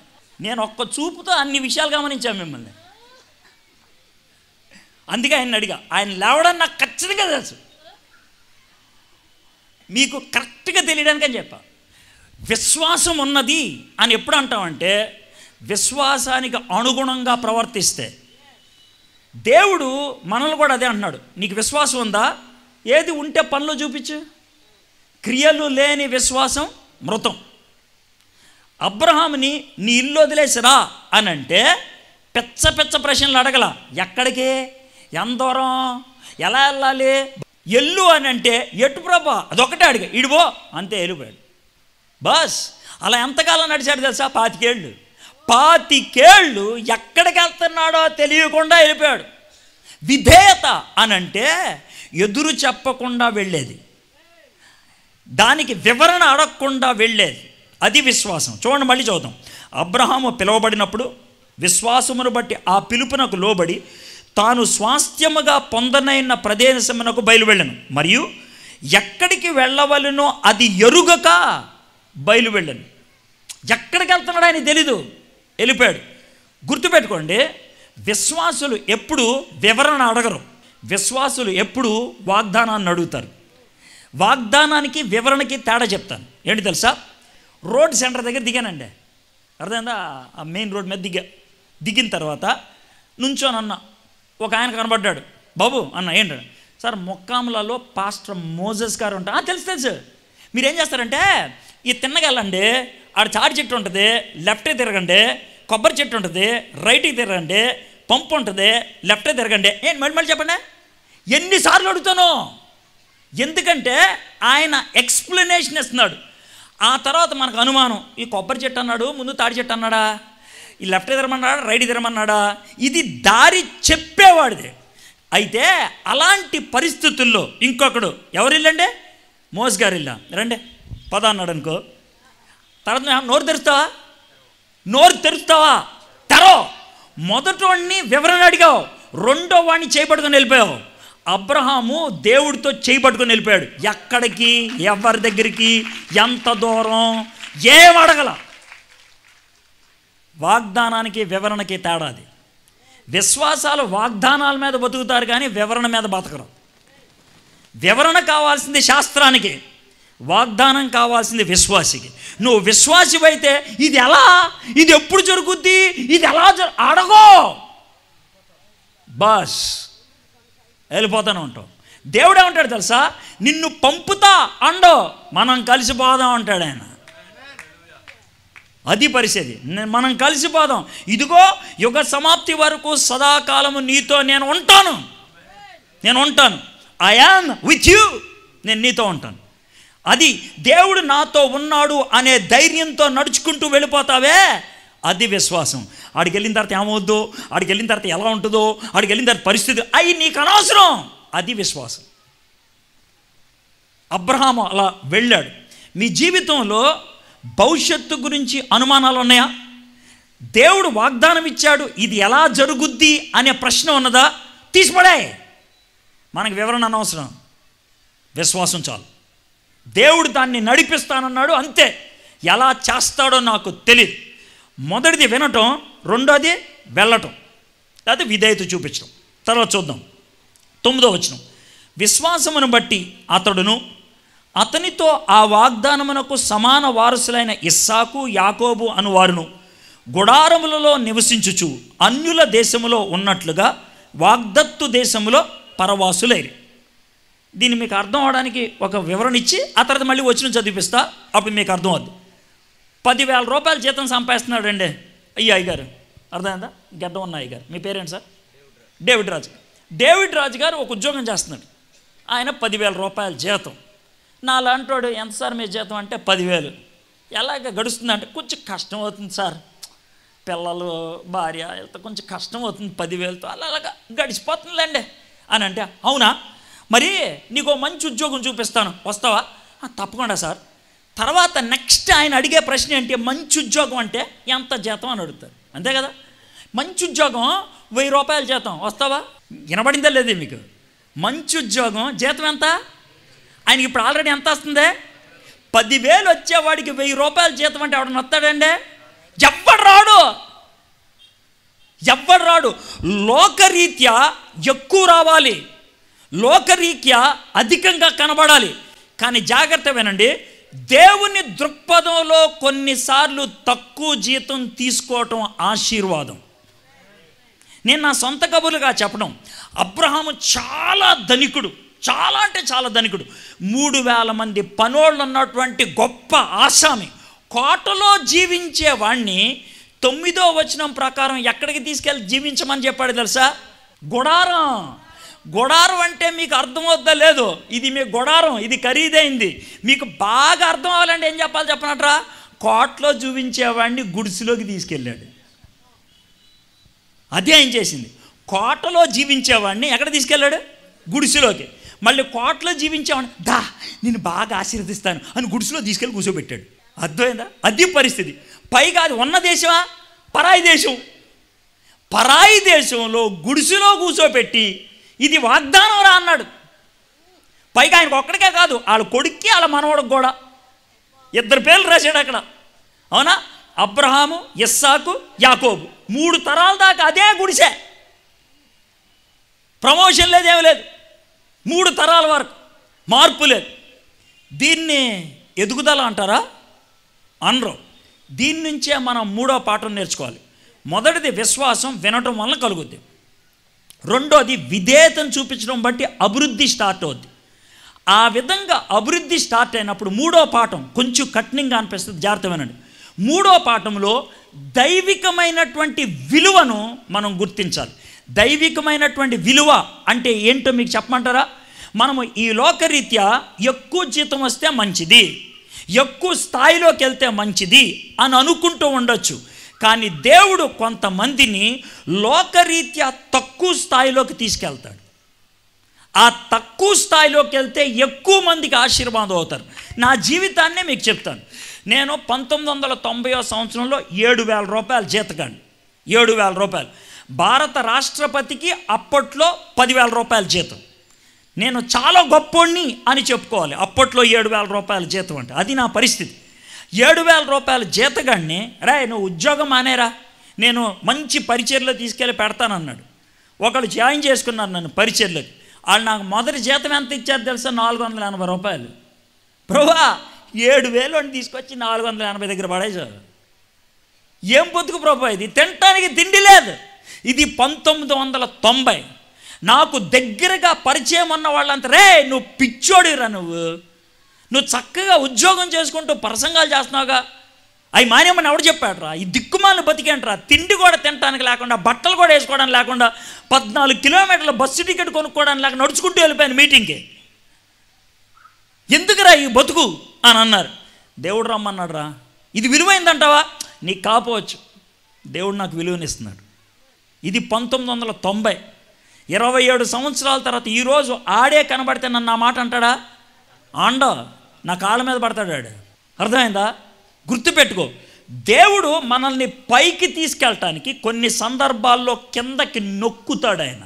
నేను ఒక్క చూపుతో అన్ని విషయాలు గమనించాను మిమ్మల్ని అందుకే ఆయన అడిగా ఆయన లేవడం నాకు ఖచ్చితంగా తెలుసు మీకు కరెక్ట్గా తెలియడానికి అని చెప్పా విశ్వాసం ఉన్నది అని ఎప్పుడు అంటామంటే విశ్వాసానికి అనుగుణంగా ప్రవర్తిస్తే దేవుడు మనల్ని కూడా అదే అంటున్నాడు నీకు విశ్వాసం ఉందా ఏది ఉంటే పనులు చూపించు క్రియలు లేని విశ్వాసం మృతం అబ్రహాంని నీ ఇల్లు వదిలేసిరా అని అంటే పెచ్చ పెచ్చ ప్రశ్నలు అడగల ఎక్కడికే ఎంత దూరం ఎలా వెళ్ళాలి ఎల్లు అని అంటే ఎటు ప్రభా అదొకటే అడిగా ఇడిపో అంతే వెళ్ళిపోయాడు బస్ అలా ఎంతకాలం నడిచాడు తెలుసా పాతికేళ్ళు పాతికేళ్ళు ఎక్కడికి వెళ్తున్నాడో తెలియకుండా వెళ్ళిపోయాడు విధేయత అనంటే ఎదురు చెప్పకుండా వెళ్ళేది దానికి వివరణ అడగకుండా వెళ్ళేది అది విశ్వాసం చూడండి మళ్ళీ చూద్దాం అబ్రహాము పిలువబడినప్పుడు విశ్వాసమును బట్టి ఆ పిలుపునకు లోబడి తాను స్వాస్థ్యముగా పొందనైన ప్రదేశమునకు బయలువెళ్ళను మరియు ఎక్కడికి వెళ్ళవలనో అది ఎరుగక బయలువెళ్ళను ఎక్కడికి వెళ్తున్నాడు ఆయన తెలీదు వెళ్ళిపోయాడు గుర్తుపెట్టుకోండి విశ్వాసులు ఎప్పుడు వివరణ అడగరు విశ్వాసులు ఎప్పుడు వాగ్దానాన్ని అడుగుతారు వాగ్దానానికి వివరణకి తేడా చెప్తాను ఏంటి తెలుసా రోడ్ సెంటర్ దగ్గర దిగానండి అర్థమైందా ఆ మెయిన్ రోడ్ మీద దిగా దిగిన తర్వాత నుంచోనన్నా ఒక ఆయన కనబడ్డాడు బాబు అన్న ఏంటాడు సార్ మొక్కాములలో పాస్టర్ మోజస్ గారు ఉంటా తెలుసు తెలుసు మీరేం చేస్తారంటే ఈ తిన్నగలండి ఆడ చాటి చెట్టు ఉంటుంది లెఫ్ట్కి తిరగండి కొబ్బరి చెట్టు ఉంటుంది రైట్కి తిరగండి పంపు ఉంటుంది లెఫ్ట్కి తిరగండి ఏంటి మళ్ళీ మళ్ళీ చెప్పండి ఎన్నిసార్లు అడుగుతాను ఎందుకంటే ఆయన ఎక్స్ప్లెనేషన్ ఇస్తున్నాడు ఆ తర్వాత మనకు అనుమానం ఈ కొబ్బరి చెట్టు అన్నాడు ముందు తాడి చెట్టు అన్నాడా ఈ లెఫ్ట్ ఎదరమన్నాడా రైట్ ఎదరమన్నాడా ఇది దారి చెప్పేవాడిదే అయితే అలాంటి పరిస్థితుల్లో ఇంకొకడు ఎవరు ఇల్లండి మోస్ గారు ఇల్లా రండి పద అన్నాడు అనుకో తర్వాత నోరు తెరుస్తావా నోరు తెరుస్తావా తెరో మొదటోడిని వివరణ అడిగావు రెండో వాడిని చేపట్టుకొని వెళ్ళిపోయావు అబ్రహాము దేవుడితో చేపట్టుకొని వెళ్ళిపోయాడు ఎక్కడికి ఎవరి దగ్గరికి ఎంత దూరం ఏం అడగల వాగ్దానానికి వివరణకి తేడాది విశ్వాసాలు వాగ్దానాల మీద బతుకుతారు కానీ వివరణ మీద బతకరు వివరణ కావాల్సింది శాస్త్రానికి వాగ్దానం కావాల్సింది విశ్వాసికి నువ్వు విశ్వాసివైతే ఇది ఎలా ఇది ఎప్పుడు జరుగుద్ది ఇది ఎలా అడగో బాస్ వెళ్ళిపోతాను ఉంటావు దేవుడే ఉంటాడు తెలుసా నిన్ను పంపుతా అండో మనం కలిసిపోదాం అంటాడు ఆయన అది పరిస్థితి మనం కలిసిపోదాం ఇదిగో యుగ సమాప్తి వరకు సదాకాలము నీతో నేను ఉంటాను నేను ఉంటాను ఐ యామ్ విత్ యూ నేను నీతో ఉంటాను అది దేవుడు నాతో ఉన్నాడు అనే ధైర్యంతో నడుచుకుంటూ వెళ్ళిపోతావే అది విశ్వాసం ఆడికి వెళ్ళిన తర్వాత ఏమవుద్దు ఆడికి వెళ్ళిన తర్వాత ఎలా ఉంటుందో ఆడికి వెళ్ళిన తర్వాత పరిస్థితి అయి నీకు అనవసరం అది విశ్వాసం అబ్రహాం అలా వెళ్ళాడు మీ జీవితంలో భవిష్యత్తు గురించి అనుమానాలు ఉన్నాయా దేవుడు వాగ్దానం ఇచ్చాడు ఇది ఎలా జరుగుద్ది అనే ప్రశ్న ఉన్నదా తీసిపడే మనకు వివరణ అనవసరం విశ్వాసం చాలు దేవుడు దాన్ని నడిపిస్తానన్నాడు అంతే ఎలా చేస్తాడో నాకు తెలియదు మొదటిది వినటం రెండోది వెళ్ళటం లేకపోతే విధేయత చూపించడం తర్వాత చూద్దాం తొమ్మిదో వచ్చినం విశ్వాసమును బట్టి అతడును అతనితో ఆ వాగ్దానమునకు సమాన వారసులైన ఇస్సాకు యాకోబు అనువారును గుడారములలో నివసించుచు అన్యుల దేశములో ఉన్నట్లుగా వాగ్దత్తు దేశములో పరవాసులేరు దీన్ని మీకు అర్థం అవడానికి ఒక వివరణ ఇచ్చి ఆ తర్వాత మళ్ళీ వచ్చిన చదివిస్తా అప్పుడు మీకు అర్థం అవుద్ది పదివేల రూపాయలు జీతం సంపాదిస్తున్నాడు అండి అయ్యా గారు అర్థమైందా గెడ్డ ఉన్న గారు మీ పేరేంటి sir David Raju David Raju గారు ఒక ఉద్యోగం చేస్తున్నాడు ఆయన పదివేల రూపాయల జీతం నా లాంటోడు ఎంత సార్ మీ జీతం అంటే పదివేలు ఎలాగ గడుస్తుందంటే కొంచెం కష్టం అవుతుంది సార్ పిల్లలు భార్య వెళ్తే కొంచెం కష్టం అవుతుంది పదివేలతో అలా అలాగా గడిచిపోతుందిలేండి అని అంటే అవునా మరి నీకు మంచి ఉద్యోగం చూపిస్తాను వస్తావా తప్పకుండా సార్ తర్వాత నెక్స్ట్ ఆయన అడిగే ప్రశ్న ఏంటి మంచి ఉద్యోగం అంటే ఎంత జీతం అని అడుగుతారు అంతే కదా మంచి ఉద్యోగం వెయ్యి రూపాయల జీతం వస్తావా వినబడిందా లేదే మీకు మంచి ఉద్యోగం జీతం ఎంత ఆయనకి ఇప్పుడు ఆల్రెడీ ఎంత వస్తుంది పదివేలు వచ్చేవాడికి వెయ్యి రూపాయలు జీతం అంటే ఎవడని వస్తాడండి ఎవ్వడు రాడు ఎవ్వడు రాడు లోకరీత్యా ఎక్కువ రావాలి లోకరీత్యా అధికంగా కనబడాలి కానీ జాగ్రత్త వినండి దేవుని దృక్పథంలో కొన్నిసార్లు తక్కువ జీతం తీసుకోవటం ఆశీర్వాదం నేను నా సొంత కబులుగా చెప్పడం అబ్రహాము చాలా ధనికుడు చాలా అంటే చాలా ధనికుడు మూడు వేల మంది పనోళ్ళు ఉన్నటువంటి గొప్ప ఆసామి కోటలో జీవించేవాణ్ణి తొమ్మిదో వచనం ప్రకారం ఎక్కడికి తీసుకెళ్ళి జీవించమని చెప్పాడు తెలుసా గుడారం గుడారం అంటే మీకు అర్థమవుద్దా లేదు ఇది మీ గుడారం ఇది ఖరీదైంది మీకు బాగా అర్థం అవ్వాలంటే ఏం చెప్పాలి చెప్పనట్రా కోట్లో చూపించేవాడిని గుడిసెలోకి తీసుకెళ్ళాడు అదే ఏం చేసింది కోటలో జీవించేవాడిని ఎక్కడ తీసుకెళ్ళాడు గుడిసెలోకి మళ్ళీ కోటలో జీవించామని దా నేను బాగా ఆశీర్వదిస్తాను అని గుడిసులో తీసుకెళ్ళి కూర్చోబెట్టాడు అర్థమైందా అది పరిస్థితి పైగా అది ఉన్న దేశమా పరాయి దేశం పరాయి దేశంలో గుడిసెలో కూర్చోబెట్టి ఇది వాగ్దానం రా అన్నాడు పైగా ఆయనకు ఒక్కడికే కాదు వాళ్ళ కొడుక్కి వాళ్ళ మనవడికి కూడా ఇద్దరు పేర్లు రాశాడు అక్కడ అవునా అబ్రహాము ఇస్సాకు యాకోబు మూడు తరాల దాకా అదే గుడిసే ప్రమోషన్ లేదేమీ లేదు మూడు తరాల వరకు మార్పు లేదు దీన్ని ఎదుగుదల అంటారా అనరు దీని నుంచే మనం మూడో పాఠం నేర్చుకోవాలి మొదటిది విశ్వాసం వినటం వలన కలుగుద్ది రెండోది విధేయతను చూపించడం బట్టి అభివృద్ధి స్టార్ట్ అవుద్ది ఆ విధంగా అభివృద్ధి స్టార్ట్ అయినప్పుడు మూడో పాఠం కొంచెం కఠినంగా అనిపిస్తుంది జాగ్రత్త వినండి మూడో పాఠంలో దైవికమైనటువంటి విలువను మనం గుర్తించాలి దైవికమైనటువంటి విలువ అంటే ఏంటో మీకు చెప్పమంటారా మనము ఈ లోకరీత్యా ఎక్కువ జీతం వస్తే మంచిది ఎక్కువ స్థాయిలోకి వెళ్తే మంచిది అని అనుకుంటూ ఉండొచ్చు కానీ దేవుడు కొంతమందిని లోకరీత్యా తక్కువ స్థాయిలోకి తీసుకెళ్తాడు ఆ తక్కువ స్థాయిలోకి వెళ్తే ఎక్కువ మందికి ఆశీర్వాదం అవుతారు నా జీవితాన్నే మీకు చెప్తాను నేను పంతొమ్మిది వందల తొంభై సంవత్సరంలో ఏడు వేల రూపాయలు జీతకండి ఏడు వేల రూపాయలు భారత రాష్ట్రపతికి అప్పట్లో పదివేల రూపాయల జీతం నేను చాలా గొప్పోణ్ణి అని చెప్పుకోవాలి అప్పట్లో ఏడు వేల రూపాయల జీతం అంటే అది నా పరిస్థితి ఏడు వేల రూపాయల జీతగాడిని రా నువ్వు ఉద్యోగం మానేరా నేను మంచి పరిచర్లో తీసుకెళ్ళి పెడతానన్నాడు ఒకళ్ళు జాయిన్ చేసుకున్నారు నన్ను పరిచర్లోకి వాళ్ళు నాకు మొదటి జీతం ఎంత ఇచ్చారు తెలుసా నాలుగు వందల ఎనభై రూపాయలు ప్రభా ఏడు వేలు అని తీసుకొచ్చి నాలుగు వందల ఎనభై దగ్గర పడేసారు ఏం పొద్దుకు ప్రభా ఇది తినటానికి తిండి లేదు ఇది పంతొమ్మిది వందల తొంభై నాకు దగ్గరగా పరిచయం ఉన్న వాళ్ళంత రే నువ్వు పిచ్చోడిరా నువ్వు నువ్వు చక్కగా ఉద్యోగం చేసుకుంటూ ప్రసంగాలు చేస్తున్నావుగా అవి మానేమని ఎవడు చెప్పాడురా ఈ దిక్కుమాలను బతికేంట్రా తిండి కూడా తినడానికి లేకుండా బట్టలు కూడా వేసుకోవడానికి లేకుండా పద్నాలుగు కిలోమీటర్ల బస్సు టికెట్ కొనుక్కోవడానికి లేకుండా నడుచుకుంటూ వెళ్ళిపోయాను మీటింగ్కి ఎందుకురా ఈ బతుకు అని అన్నారు దేవుడు రమ్మన్నాడు రా ఇది విలువైందంటావా నీకు కాపోవచ్చు దేవుడు నాకు విలువనిస్తున్నాడు ఇది పంతొమ్మిది వందల తొంభై ఇరవై ఏడు సంవత్సరాల తర్వాత ఈరోజు ఆడే కనబడితే నన్ను నా మాట అంటాడా ఆండ నా కాళ్ళ మీద పడతాడాడు అర్థమైందా గుర్తుపెట్టుకో దేవుడు మనల్ని పైకి తీసుకెళ్ళటానికి కొన్ని సందర్భాల్లో కిందకి నొక్కుతాడు ఆయన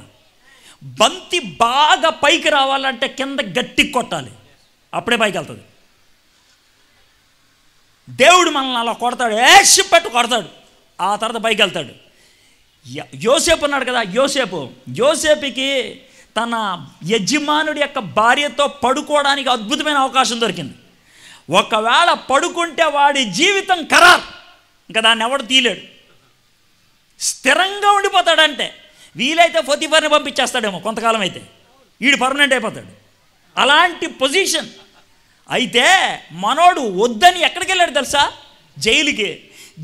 బంతి బాగా పైకి రావాలంటే కింద గట్టి కొట్టాలి అప్పుడే పైకి వెళ్తుంది దేవుడు మనల్ని అలా కొడతాడు ఏషి పెట్టి కొడతాడు ఆ తర్వాత పైకి వెళ్తాడు యోసేపు అన్నాడు కదా యోసేపు యోసేపుకి తన యజమానుడి యొక్క భార్యతో పడుకోవడానికి అద్భుతమైన అవకాశం దొరికింది ఒకవేళ పడుకుంటే వాడి జీవితం ఖరారు ఇంకా దాన్ని ఎవడు తీలేడు స్థిరంగా ఉండిపోతాడంటే వీలైతే ఫతిఫర్ని పంపించేస్తాడేమో కొంతకాలం అయితే వీడు పర్మనెంట్ అయిపోతాడు అలాంటి పొజిషన్ అయితే మనోడు వద్దని ఎక్కడికి వెళ్ళాడు తెలుసా జైలుకి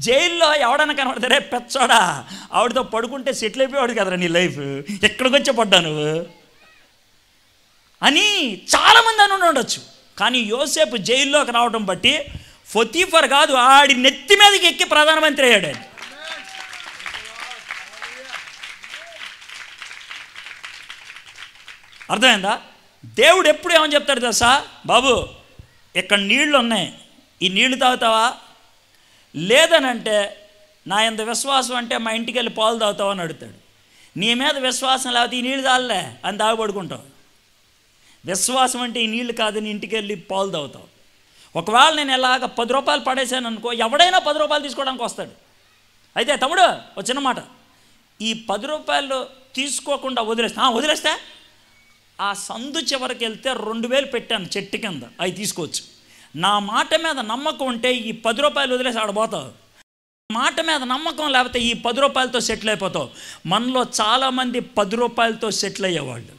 జైల్లో ఎవడన్నా కనబడతారే పెచ్చోడా ఆవిడతో పడుకుంటే సెటిల్ అయిపోయాడు కదరా నీ లైఫ్ ఎక్కడికి వచ్చి పడ్డా నువ్వు అని చాలామంది అని ఉండొచ్చు కానీ యోసేపు జైల్లోకి రావడం బట్టి ఫతీఫర్ కాదు ఆడి నెత్తి మీదకి ఎక్కి ప్రధానమంత్రి అయ్యాడు అది అర్థమైందా దేవుడు ఎప్పుడు ఏమని చెప్తాడు తెలుసా బాబు ఇక్కడ నీళ్లు ఉన్నాయి ఈ నీళ్లు తాగుతావా లేదనంటే నా ఇంత విశ్వాసం అంటే మా ఇంటికి వెళ్ళి పాలు తాగుతావు అని అడుగుతాడు నీ మీద విశ్వాసం లేకపోతే ఈ నీళ్ళు తాగలే అని తాగుబడుకుంటావు విశ్వాసం అంటే ఈ నీళ్ళు కాదని ఇంటికి వెళ్ళి పాలు తాగుతావు ఒకవేళ నేను ఎలాగ పది రూపాయలు పడేశాను అనుకో ఎవడైనా పది రూపాయలు తీసుకోవడానికి వస్తాడు అయితే తమ్ముడు ఒక చిన్న మాట ఈ పది రూపాయలు తీసుకోకుండా వదిలేస్తా వదిలేస్తే ఆ సందు చివరికి వెళ్తే రెండు వేలు పెట్టాను చెట్టు కింద అవి తీసుకోవచ్చు నా మాట మీద నమ్మకం ఉంటే ఈ పది రూపాయలు వదిలేసి ఆడబోతావు మాట మీద నమ్మకం లేకపోతే ఈ పది రూపాయలతో సెటిల్ అయిపోతావు మనలో చాలామంది పది రూపాయలతో సెటిల్ అయ్యేవాళ్ళు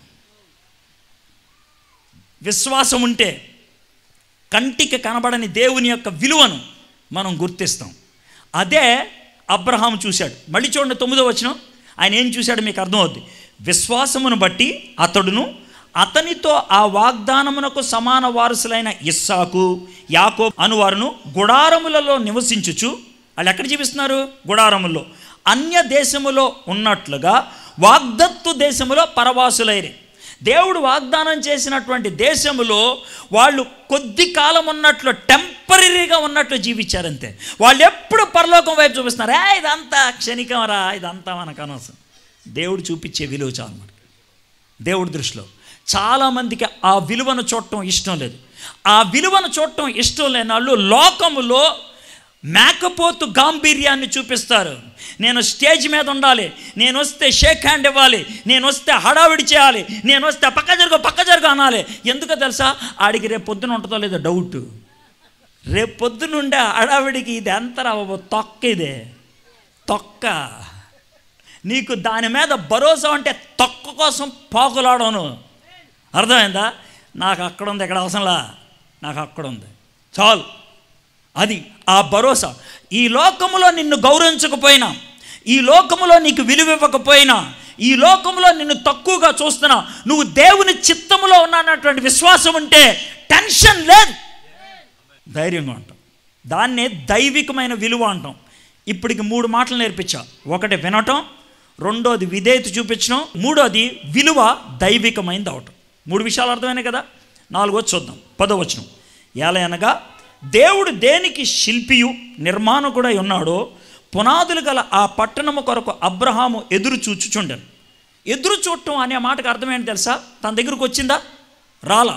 విశ్వాసం ఉంటే కంటికి కనబడని దేవుని యొక్క విలువను మనం గుర్తిస్తాం అదే అబ్రహాం చూశాడు మళ్ళీ చూడండి తొమ్మిదో వచ్చిన ఆయన ఏం చూశాడు మీకు అర్థం అవుద్ది విశ్వాసమును బట్టి అతడును అతనితో ఆ వాగ్దానమునకు సమాన వారసులైన ఇస్సాకు యాకో అనువారును గుడారములలో నివసించుచు వాళ్ళు ఎక్కడ చూపిస్తున్నారు గుడారముల్లో అన్య దేశములో ఉన్నట్లుగా వాగ్దత్తు దేశములో పరవాసులైరి దేవుడు వాగ్దానం చేసినటువంటి దేశములో వాళ్ళు కొద్ది కాలం ఉన్నట్లు టెంపరీగా ఉన్నట్లు జీవించారంతే వాళ్ళు ఎప్పుడు పరలోకం వైపు చూపిస్తున్నారు ఏ ఇదంతా క్షణికం రా ఇదంతా మనకు అనవసరం దేవుడు చూపించే విలువ చాలు మనకి దేవుడి దృష్టిలో చాలామందికి ఆ విలువను చూడటం ఇష్టం లేదు ఆ విలువను చూడటం ఇష్టం లేని వాళ్ళు లోకములో మేకపోతు గాంభీర్యాన్ని చూపిస్తారు నేను స్టేజ్ మీద ఉండాలి నేను వస్తే షేక్ హ్యాండ్ ఇవ్వాలి నేను వస్తే హడావిడి చేయాలి నేను వస్తే పక్క జరుగు పక్క జరుగు అనాలి ఎందుకో తెలుసా ఆడికి రేపు పొద్దున ఉంటుందో లేదో డౌట్ రేపు పొద్దునుండే హడావిడికి ఇది ఎంత అంతరా తొక్క ఇదే తొక్క నీకు దాని మీద భరోసా అంటే తొక్క కోసం పాకులాడను అర్థమైందా నాకు అక్కడ ఉంది ఇక్కడ అవసరంలా నాకు అక్కడ ఉంది చాలు అది ఆ భరోసా ఈ లోకములో నిన్ను గౌరవించకపోయినా ఈ లోకములో నీకు విలువివ్వకపోయినా ఈ లోకంలో నిన్ను తక్కువగా చూస్తున్నా నువ్వు దేవుని చిత్తములో ఉన్నానటువంటి విశ్వాసం ఉంటే టెన్షన్ లేదు ధైర్యంగా ఉంటాం దాన్నే దైవికమైన విలువ అంటాం ఇప్పటికి మూడు మాటలు నేర్పించా ఒకటి వినటం రెండోది విధేయత చూపించడం మూడోది విలువ దైవికమైనది అవటం మూడు విషయాలు అర్థమైనాయి కదా నాలుగో చూద్దాం పదవచనం ఎలా అనగా దేవుడు దేనికి శిల్పియు కూడా ఉన్నాడో పునాదులు గల ఆ పట్టణము కొరకు అబ్రహాము ఎదురు చూచుచుండను ఎదురు చూడటం అనే మాటకు అర్థమేంటి తెలుసా తన దగ్గరకు వచ్చిందా రాలా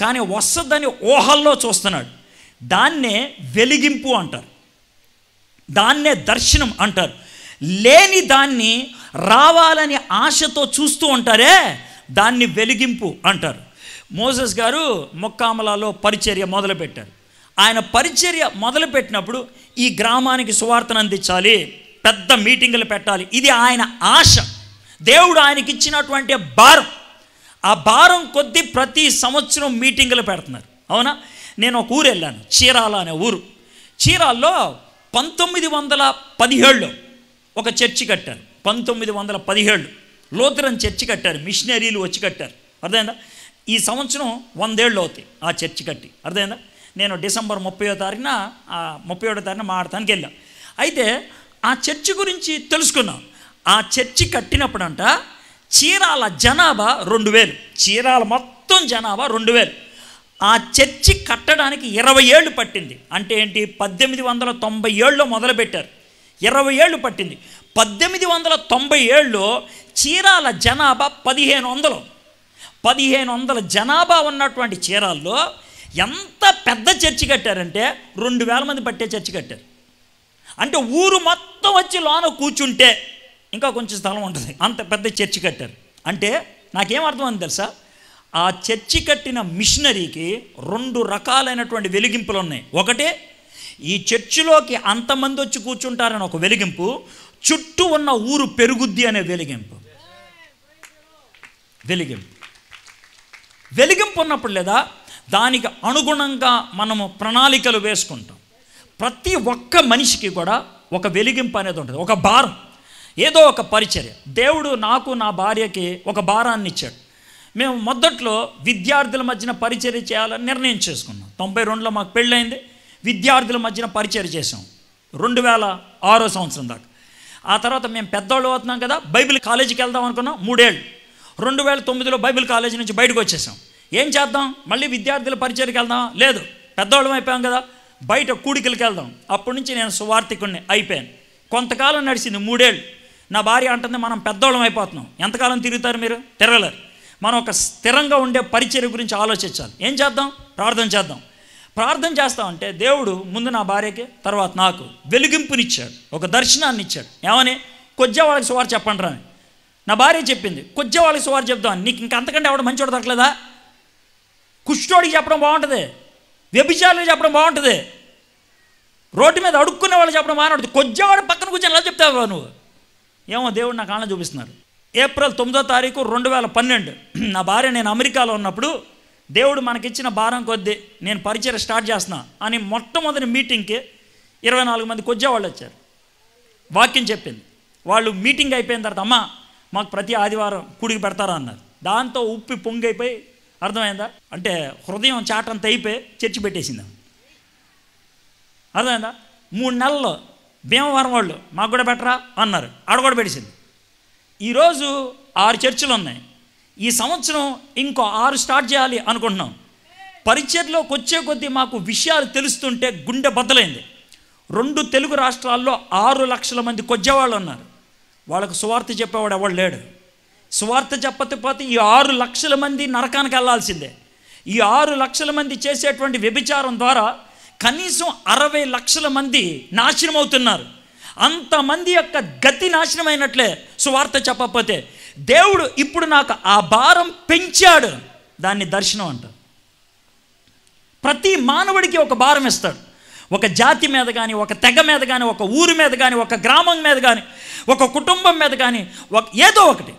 కానీ వస్తుందని ఊహల్లో చూస్తున్నాడు దాన్నే వెలిగింపు అంటారు దాన్నే దర్శనం అంటారు లేని దాన్ని రావాలని ఆశతో చూస్తూ ఉంటారే దాన్ని వెలిగింపు అంటారు మోసస్ గారు మొక్కామలాలో పరిచర్య మొదలుపెట్టారు ఆయన పరిచర్య మొదలుపెట్టినప్పుడు ఈ గ్రామానికి సువార్తను అందించాలి పెద్ద మీటింగులు పెట్టాలి ఇది ఆయన ఆశ దేవుడు ఆయనకి ఇచ్చినటువంటి భారం ఆ భారం కొద్ది ప్రతి సంవత్సరం మీటింగులు పెడుతున్నారు అవునా నేను ఒక ఊరు వెళ్ళాను చీరాల అనే ఊరు చీరాల్లో పంతొమ్మిది వందల పదిహేడులో ఒక చర్చి కట్టారు పంతొమ్మిది వందల పదిహేడు లోతురన్ చర్చి కట్టారు మిషనరీలు వచ్చి కట్టారు అర్థమైందా ఈ సంవత్సరం వందేళ్ళు అవుతాయి ఆ చర్చి కట్టి అర్థమైందా నేను డిసెంబర్ ముప్పై తారీఖున ముప్పై ఏడో తారీఖున మాడతానికి వెళ్ళాం అయితే ఆ చర్చి గురించి తెలుసుకున్నాం ఆ చర్చి కట్టినప్పుడంట చీరాల జనాభా రెండు వేలు చీరాల మొత్తం జనాభా రెండు వేలు ఆ చర్చి కట్టడానికి ఇరవై ఏళ్ళు పట్టింది అంటే ఏంటి పద్దెనిమిది వందల తొంభై ఏళ్ళలో మొదలుపెట్టారు ఇరవై ఏళ్ళు పట్టింది పద్దెనిమిది వందల తొంభై ఏళ్ళలో చీరాల జనాభా పదిహేను వందలు పదిహేను వందల జనాభా ఉన్నటువంటి చీరాల్లో ఎంత పెద్ద చర్చి కట్టారంటే రెండు వేల మంది పట్టే చర్చి కట్టారు అంటే ఊరు మొత్తం వచ్చి లోన కూర్చుంటే ఇంకా కొంచెం స్థలం ఉంటుంది అంత పెద్ద చర్చి కట్టారు అంటే నాకేం అర్థమైంది తెలుసా ఆ చర్చి కట్టిన మిషనరీకి రెండు రకాలైనటువంటి వెలిగింపులు ఉన్నాయి ఒకటి ఈ చర్చిలోకి అంతమంది వచ్చి కూర్చుంటారని ఒక వెలిగింపు చుట్టూ ఉన్న ఊరు పెరుగుద్ది అనే వెలిగింపు వెలిగింపు వెలిగింపు ఉన్నప్పుడు లేదా దానికి అనుగుణంగా మనము ప్రణాళికలు వేసుకుంటాం ప్రతి ఒక్క మనిషికి కూడా ఒక వెలిగింపు అనేది ఉంటుంది ఒక భారం ఏదో ఒక పరిచర్య దేవుడు నాకు నా భార్యకి ఒక భారాన్ని ఇచ్చాడు మేము మొదట్లో విద్యార్థుల మధ్యన పరిచర్య చేయాలని నిర్ణయం చేసుకున్నాం తొంభై రెండులో మాకు పెళ్ళైంది విద్యార్థుల మధ్యన పరిచర్య చేసాం రెండు వేల ఆరో సంవత్సరం దాకా ఆ తర్వాత మేము పెద్దవాళ్ళు అవుతున్నాం కదా బైబిల్ కాలేజీకి వెళ్దాం అనుకున్నాం మూడేళ్ళు రెండు వేల తొమ్మిదిలో బైబిల్ కాలేజీ నుంచి బయటకు వచ్చేసాం ఏం చేద్దాం మళ్ళీ విద్యార్థుల పరిచయకి వెళ్దాం లేదు పెద్దవాళ్ళం అయిపోయాం కదా బయట కూడికలకి వెళ్దాం అప్పటి నుంచి నేను సువార్థికుడిని అయిపోయాను కొంతకాలం నడిచింది మూడేళ్ళు నా భార్య అంటుంది మనం పెద్దవాళ్ళం అయిపోతున్నాం ఎంతకాలం తిరుగుతారు మీరు తిరగలేరు మనం ఒక స్థిరంగా ఉండే పరిచర్య గురించి ఆలోచించాలి ఏం చేద్దాం ప్రార్థన చేద్దాం ప్రార్థన చేస్తామంటే దేవుడు ముందు నా భార్యకి తర్వాత నాకు వెలిగింపునిచ్చాడు ఒక దర్శనాన్ని ఇచ్చాడు ఏమని కొద్దిగా వాళ్ళకి సువార్ చెప్పండి రాని నా భార్య చెప్పింది కొద్ది వాళ్ళకి సువారు చెప్తాం నీకు ఇంక అంతకంటే ఎవడ మంచి దొరకలేదా కుష్టోడికి చెప్పడం బాగుంటుంది వ్యభిచారులు చెప్పడం బాగుంటుంది రోడ్డు మీద అడుక్కునే వాళ్ళు చెప్పడం మానవడుతుంది కొద్దివాడు పక్కన కూర్చొని ఎలా చెప్తావు నువ్వు ఏమో దేవుడు నా ఆనంద చూపిస్తున్నారు ఏప్రిల్ తొమ్మిదో తారీఖు రెండు వేల పన్నెండు నా భార్య నేను అమెరికాలో ఉన్నప్పుడు దేవుడు మనకిచ్చిన భారం కొద్దీ నేను పరిచయం స్టార్ట్ చేస్తున్నా అని మొట్టమొదటి మీటింగ్కి ఇరవై నాలుగు మంది కొద్దివాళ్ళు వచ్చారు వాక్యం చెప్పింది వాళ్ళు మీటింగ్ అయిపోయిన తర్వాత అమ్మ మాకు ప్రతి ఆదివారం కుడికి పెడతారా అన్నారు దాంతో ఉప్పి పొంగైపోయి అర్థమైందా అంటే హృదయం చాటంత అయిపోయి చర్చి పెట్టేసింది అర్థమైందా మూడు నెలలు భీమవరం వాళ్ళు మాకు కూడా పెట్టరా అన్నారు ఆడ కూడా పెట్టేసింది ఈరోజు ఆరు చర్చలు ఉన్నాయి ఈ సంవత్సరం ఇంకో ఆరు స్టార్ట్ చేయాలి అనుకుంటున్నాం పరిచర్లోకి వచ్చే కొద్దీ మాకు విషయాలు తెలుస్తుంటే గుండె బద్దలైంది రెండు తెలుగు రాష్ట్రాల్లో ఆరు లక్షల మంది కొజ్జేవాళ్ళు ఉన్నారు వాళ్ళకు సువార్త చెప్పేవాడు ఎవడు లేడు సువార్త చెప్పకపోతే ఈ ఆరు లక్షల మంది నరకానికి వెళ్లాల్సిందే ఈ ఆరు లక్షల మంది చేసేటువంటి వ్యభిచారం ద్వారా కనీసం అరవై లక్షల మంది నాశనం అవుతున్నారు అంతమంది యొక్క గతి నాశనమైనట్లే సువార్త చెప్పకపోతే దేవుడు ఇప్పుడు నాకు ఆ భారం పెంచాడు దాన్ని దర్శనం అంటారు ప్రతి మానవుడికి ఒక భారం ఇస్తాడు ఒక జాతి మీద కానీ ఒక తెగ మీద కానీ ఒక ఊరి మీద కానీ ఒక గ్రామం మీద కానీ ఒక కుటుంబం మీద కానీ ఒక ఏదో ఒకటి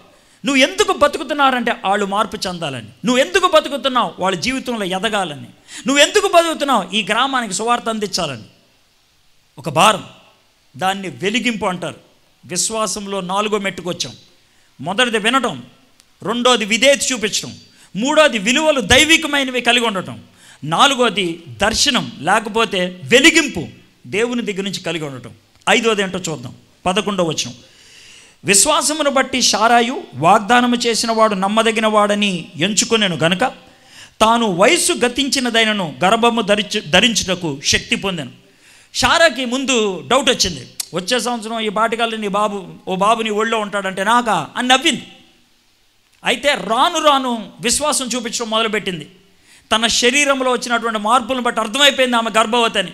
నువ్వు ఎందుకు బతుకుతున్నారంటే వాళ్ళు మార్పు చెందాలని నువ్వు ఎందుకు బతుకుతున్నావు వాళ్ళ జీవితంలో ఎదగాలని నువ్వు ఎందుకు బతుకుతున్నావు ఈ గ్రామానికి సువార్త అందించాలని ఒక భారం దాన్ని వెలిగింపు అంటారు విశ్వాసంలో నాలుగో మెట్టుకొచ్చాం మొదటిది వినడం రెండోది విధేయత చూపించడం మూడోది విలువలు దైవికమైనవి కలిగి ఉండటం నాలుగోది దర్శనం లేకపోతే వెలిగింపు దేవుని దగ్గర నుంచి కలిగి ఉండటం ఐదోది ఏంటో చూద్దాం పదకొండో వచ్చిన విశ్వాసమును బట్టి షారాయు వాగ్దానము చేసినవాడు నమ్మదగిన వాడని ఎంచుకునేను గనుక తాను వయస్సు గతించినదైనను గర్భము ధరించు ధరించుటకు శక్తి పొందాను షారాకి ముందు డౌట్ వచ్చింది వచ్చే సంవత్సరం ఈ బాటికాళ్ళు నీ బాబు ఓ బాబు నీ ఒళ్ళో ఉంటాడంటే నాకా అని నవ్వింది అయితే రాను రాను విశ్వాసం చూపించడం మొదలుపెట్టింది తన శరీరంలో వచ్చినటువంటి మార్పులను బట్టి అర్థమైపోయింది ఆమె గర్భవతి అని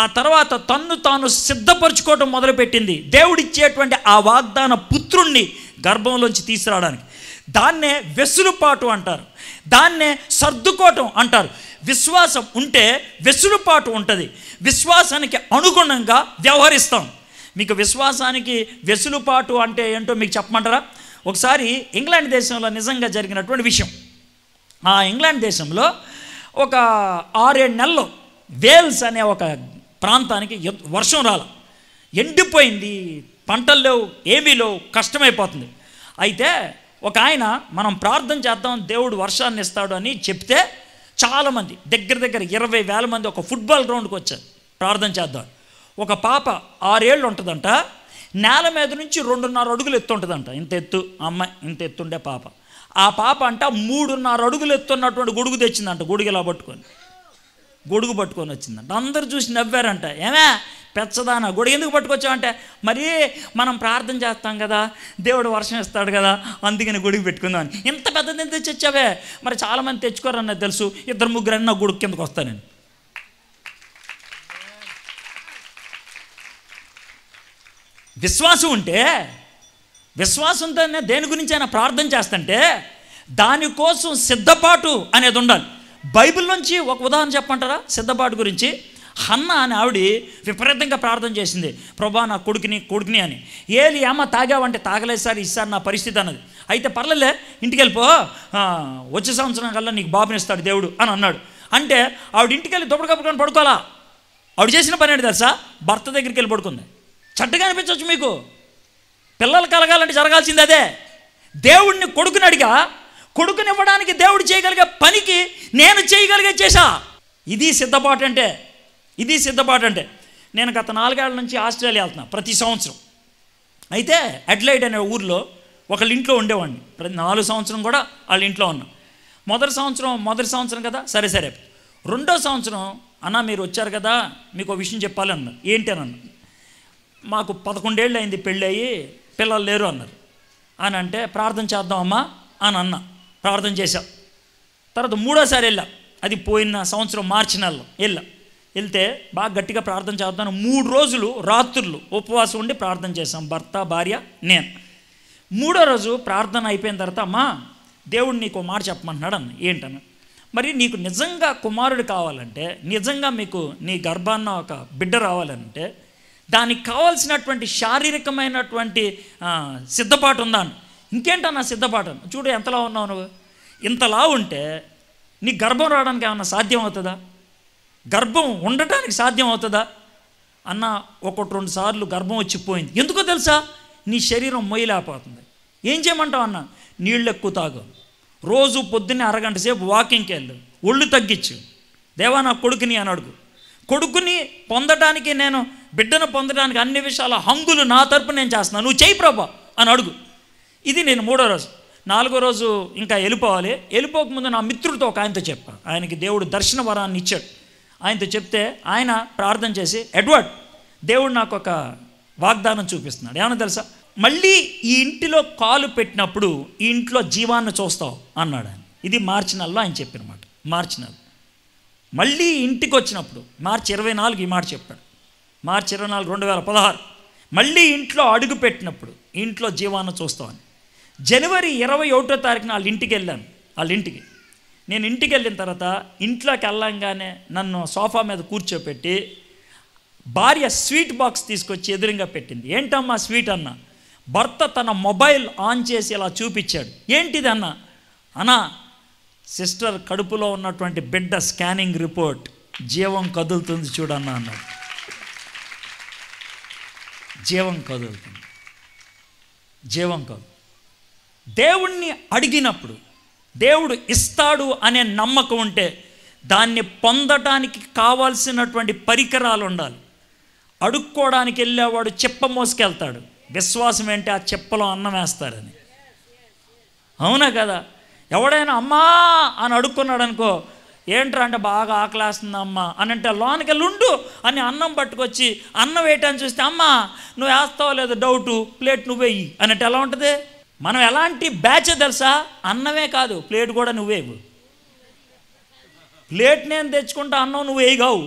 ఆ తర్వాత తన్ను తాను సిద్ధపరచుకోవటం మొదలుపెట్టింది దేవుడిచ్చేటువంటి ఆ వాగ్దాన పుత్రుణ్ణి గర్భంలోంచి తీసుకురావడానికి దాన్నే వెసులుపాటు అంటారు దాన్నే సర్దుకోవటం అంటారు విశ్వాసం ఉంటే వెసులుపాటు ఉంటుంది విశ్వాసానికి అనుగుణంగా వ్యవహరిస్తాం మీకు విశ్వాసానికి వెసులుపాటు అంటే ఏంటో మీకు చెప్పమంటారా ఒకసారి ఇంగ్లాండ్ దేశంలో నిజంగా జరిగినటువంటి విషయం ఆ ఇంగ్లాండ్ దేశంలో ఒక ఆరేడు నెలలు వేల్స్ అనే ఒక ప్రాంతానికి వర్షం రాల ఎండిపోయింది పంటలు లేవు ఏమీ లేవు కష్టమైపోతుంది అయితే ఒక ఆయన మనం ప్రార్థన చేద్దాం దేవుడు వర్షాన్ని ఇస్తాడు అని చెప్తే చాలామంది దగ్గర దగ్గర ఇరవై వేల మంది ఒక ఫుట్బాల్ గ్రౌండ్కి వచ్చారు ప్రార్థన చేద్దాం ఒక పాప ఆరేళ్ళు ఉంటుందంట నేల మీద నుంచి రెండున్నర అడుగులు ఎత్తు ఉంటుందంట ఇంత ఎత్తు అమ్మాయి ఇంత ఎత్తుండే పాప ఆ పాప అంట మూడున్నర అడుగులు ఎత్తున్నటువంటి గొడుగు తెచ్చిందంట గొడుగు ఇలా పట్టుకొని గొడుగు పట్టుకొని వచ్చిందంట అందరు చూసి నవ్వారంట ఏమే పెచ్చదాన గొడుగు ఎందుకు పట్టుకొచ్చామంటే మరి మనం ప్రార్థన చేస్తాం కదా దేవుడు వర్షం ఇస్తాడు కదా అందుకని గొడుగు పెట్టుకుందాం ఇంత పెద్దది తెచ్చావే మరి చాలామంది తెచ్చుకోరన్నది తెలుసు ఇద్దరు ముగ్గురు అన్న గొడుగు కిందకు వస్తాను నేను విశ్వాసం ఉంటే విశ్వాసంతోనే దేని గురించి ఆయన ప్రార్థన చేస్తుంటే దానికోసం సిద్ధపాటు అనేది ఉండాలి బైబిల్ నుంచి ఒక ఉదాహరణ చెప్పంటారా సిద్ధపాటు గురించి హన్న అని ఆవిడ విపరీతంగా ప్రార్థన చేసింది ప్రభా నా కొడుకుని కొడుకుని అని ఏలి ఏమ తాగావంటే తాగలేదు సార్ ఇస్తారు నా పరిస్థితి అన్నది అయితే పర్లేలే ఇంటికి వెళ్ళిపో వచ్చే సంవత్సరం కల్లా నీకు బాబునిస్తాడు దేవుడు అని అన్నాడు అంటే ఆవిడ ఇంటికి వెళ్ళి దుప్పటి కప్పుకొని పడుకోవాలా ఆవిడ చేసిన పని ఏంటి తెలుసా భర్త దగ్గరికి వెళ్ళి పడుకుంది చెడ్డగా అనిపించవచ్చు మీకు పిల్లలు కలగాలంటే జరగాల్సింది అదే దేవుడిని కొడుకుని అడిగా కొడుకునివ్వడానికి దేవుడు చేయగలిగే పనికి నేను చేయగలిగే చేశా ఇది సిద్ధపాటు అంటే ఇది సిద్ధపాటు అంటే నేను గత నాలుగేళ్ల నుంచి ఆస్ట్రేలియా వెళ్తున్నా ప్రతి సంవత్సరం అయితే అడ్లైడ్ అనే ఊర్లో ఒకళ్ళ ఇంట్లో ఉండేవాడిని ప్రతి నాలుగు సంవత్సరం కూడా వాళ్ళ ఇంట్లో ఉన్నా మొదటి సంవత్సరం మొదటి సంవత్సరం కదా సరే సరే రెండో సంవత్సరం అన్న మీరు వచ్చారు కదా మీకు విషయం చెప్పాలి ఏంటి అని మాకు పదకొండేళ్ళు అయింది పెళ్ళి అయ్యి పిల్లలు లేరు అన్నారు అని అంటే ప్రార్థన చేద్దామమ్మా అని అన్న ప్రార్థన చేశాం తర్వాత మూడోసారి వెళ్ళా అది పోయిన సంవత్సరం మార్చి నెలలు వెళ్ళా వెళ్తే బాగా గట్టిగా ప్రార్థన చేద్దాం మూడు రోజులు రాత్రులు ఉపవాసం ఉండి ప్రార్థన చేశాం భర్త భార్య నేను మూడో రోజు ప్రార్థన అయిపోయిన తర్వాత అమ్మా దేవుడు నీకు మాట చెప్పమంటున్నాడు అన్న ఏంటన్న మరి నీకు నిజంగా కుమారుడు కావాలంటే నిజంగా మీకు నీ గర్భాన్న ఒక బిడ్డ రావాలంటే దానికి కావాల్సినటువంటి శారీరకమైనటువంటి సిద్ధపాటు ఉందాను ఇంకేంటా నా సిద్ధపాటు చూడు ఎంతలా ఉన్నావు నువ్వు ఇంతలా ఉంటే నీ గర్భం రావడానికి ఏమన్నా సాధ్యం అవుతుందా గర్భం ఉండటానికి సాధ్యం అవుతుందా అన్న ఒకటి రెండు సార్లు గర్భం వచ్చిపోయింది ఎందుకో తెలుసా నీ శరీరం మొయ్యలేకపోతుంది ఏం చేయమంటావు అన్న నీళ్ళు ఎక్కువ తాగు రోజు పొద్దున్నే అరగంట సేపు వాకింగ్కి వెళ్ళు ఒళ్ళు తగ్గించు దేవా నా కొడుకుని అని అడుగు కొడుకుని పొందటానికి నేను బిడ్డను పొందడానికి అన్ని విషయాల హంగులు నా తరపు నేను చేస్తున్నాను నువ్వు చేయి ప్రభా అని అడుగు ఇది నేను మూడో రోజు నాలుగో రోజు ఇంకా వెళ్ళిపోవాలి వెళ్ళిపోకముందు నా మిత్రుడితో ఒక ఆయనతో చెప్పాను ఆయనకి దేవుడు దర్శన వరాన్ని ఇచ్చాడు ఆయనతో చెప్తే ఆయన ప్రార్థన చేసి ఎడ్వర్డ్ దేవుడు నాకు ఒక వాగ్దానం చూపిస్తున్నాడు ఏమన్నా తెలుసా మళ్ళీ ఈ ఇంటిలో కాలు పెట్టినప్పుడు ఈ ఇంట్లో జీవాన్ని చూస్తావు అన్నాడు ఆయన ఇది మార్చి నెలలో ఆయన చెప్పినమాట మార్చి నెల మళ్ళీ ఇంటికి వచ్చినప్పుడు మార్చి ఇరవై నాలుగు ఈ మాట చెప్పాడు మార్చి ఇరవై నాలుగు రెండు వేల పదహారు మళ్ళీ ఇంట్లో అడుగు పెట్టినప్పుడు ఇంట్లో జీవాన్ని చూస్తామని జనవరి ఇరవై ఒకటో తారీఖున వాళ్ళ ఇంటికి వెళ్ళాను వాళ్ళ ఇంటికి నేను ఇంటికి వెళ్ళిన తర్వాత ఇంట్లోకి వెళ్ళంగానే నన్ను సోఫా మీద కూర్చోపెట్టి భార్య స్వీట్ బాక్స్ తీసుకొచ్చి ఎదురుగా పెట్టింది ఏంటమ్మా స్వీట్ అన్న భర్త తన మొబైల్ ఆన్ చేసి ఇలా చూపించాడు ఏంటిది అన్న అన్నా సిస్టర్ కడుపులో ఉన్నటువంటి బిడ్డ స్కానింగ్ రిపోర్ట్ జీవం కదులుతుంది చూడన్నా అన్నాడు జీవం కదులుతుంది జీవం కదు దేవుణ్ణి అడిగినప్పుడు దేవుడు ఇస్తాడు అనే నమ్మకం ఉంటే దాన్ని పొందటానికి కావాల్సినటువంటి పరికరాలు ఉండాలి అడుక్కోవడానికి వెళ్ళేవాడు చెప్ప మోసుకెళ్తాడు విశ్వాసం ఏంటి ఆ చెప్పలో అన్నం వేస్తారని అవునా కదా ఎవడైనా అమ్మా అని అడుక్కున్నాడు అనుకో ఏంట్రా అంటే బాగా ఆకలేస్తుందమ్మా అని అంటే లోనికి ఉండు అని అన్నం పట్టుకొచ్చి అన్నం వేయటాన్ని చూస్తే అమ్మా నువ్వు వేస్తావో లేదు డౌటు ప్లేట్ నువ్వేయి అన్నట్టు ఎలా ఉంటుంది మనం ఎలాంటి బ్యాచ్ తెలుసా అన్నమే కాదు ప్లేట్ కూడా నువ్వేవు ప్లేట్ నేను తెచ్చుకుంటా అన్నం నువ్వు వేయగావు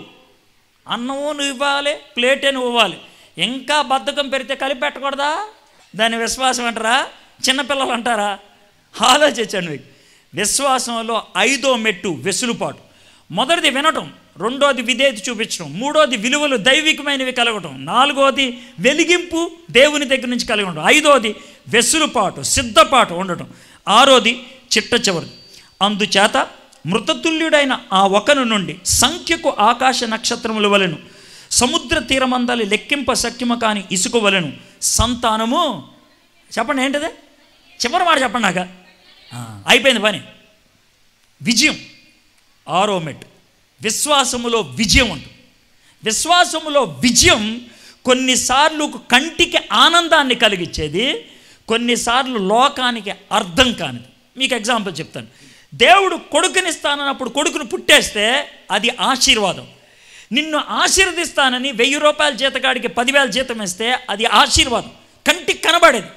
అన్నము నువ్వు ఇవ్వాలి ప్లేటే నువ్వు ఇవ్వాలి ఇంకా బద్ధకం పెరిగితే కలిపి పెట్టకూడదా దాని విశ్వాసం అంటారా చిన్నపిల్లలు అంటారా ఆలోచించండి మీకు విశ్వాసంలో ఐదో మెట్టు వెసులుపాటు మొదటిది వినటం రెండోది విధేయత చూపించడం మూడోది విలువలు దైవికమైనవి కలగటం నాలుగోది వెలిగింపు దేవుని దగ్గర నుంచి కలగడం ఐదోది వెసులుపాటు సిద్ధపాటు ఉండటం ఆరోది చిట్ట చివరి అందుచేత మృతతుల్యుడైన ఆ ఒకను నుండి సంఖ్యకు ఆకాశ నక్షత్రముల వలెను సముద్ర తీరమందలి లెక్కింప సఖ్యము కాని ఇసుక వలెను సంతానము చెప్పండి ఏంటిదే చివరి మాట చెప్పండి నాక అయిపోయింది పని విజయం ఆరో మెట్ విశ్వాసములో విజయం ఉంటుంది విశ్వాసములో విజయం కొన్నిసార్లు కంటికి ఆనందాన్ని కలిగించేది కొన్నిసార్లు లోకానికి అర్థం కానిది మీకు ఎగ్జాంపుల్ చెప్తాను దేవుడు కొడుకునిస్తానన్నప్పుడు కొడుకును పుట్టేస్తే అది ఆశీర్వాదం నిన్ను ఆశీర్వదిస్తానని వెయ్యి రూపాయల జీతగాడికి పదివేల జీతం ఇస్తే అది ఆశీర్వాదం కంటికి కనబడేది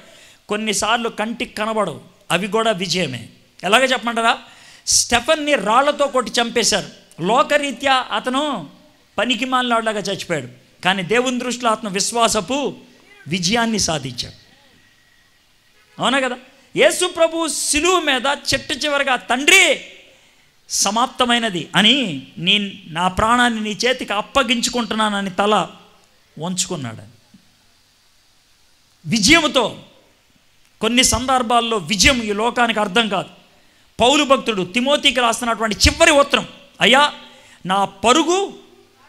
కొన్నిసార్లు కంటికి కనబడవు అవి కూడా విజయమే ఎలాగ చెప్పమంటారా స్టెఫన్ని రాళ్లతో కొట్టి చంపేశారు లోకరీత్యా అతను పనికి మాలినాడులాగా చచ్చిపోయాడు కానీ దేవుని దృష్టిలో అతను విశ్వాసపు విజయాన్ని సాధించాడు అవునా కదా యేసు ప్రభు శిలువు మీద చెట్ట చివరిగా తండ్రి సమాప్తమైనది అని నీ నా ప్రాణాన్ని నీ చేతికి అప్పగించుకుంటున్నానని తల వంచుకున్నాడు విజయముతో కొన్ని సందర్భాల్లో విజయం ఈ లోకానికి అర్థం కాదు పౌరు భక్తుడు తిమోతికి రాస్తున్నటువంటి చివరి ఉత్తరం అయ్యా నా పరుగు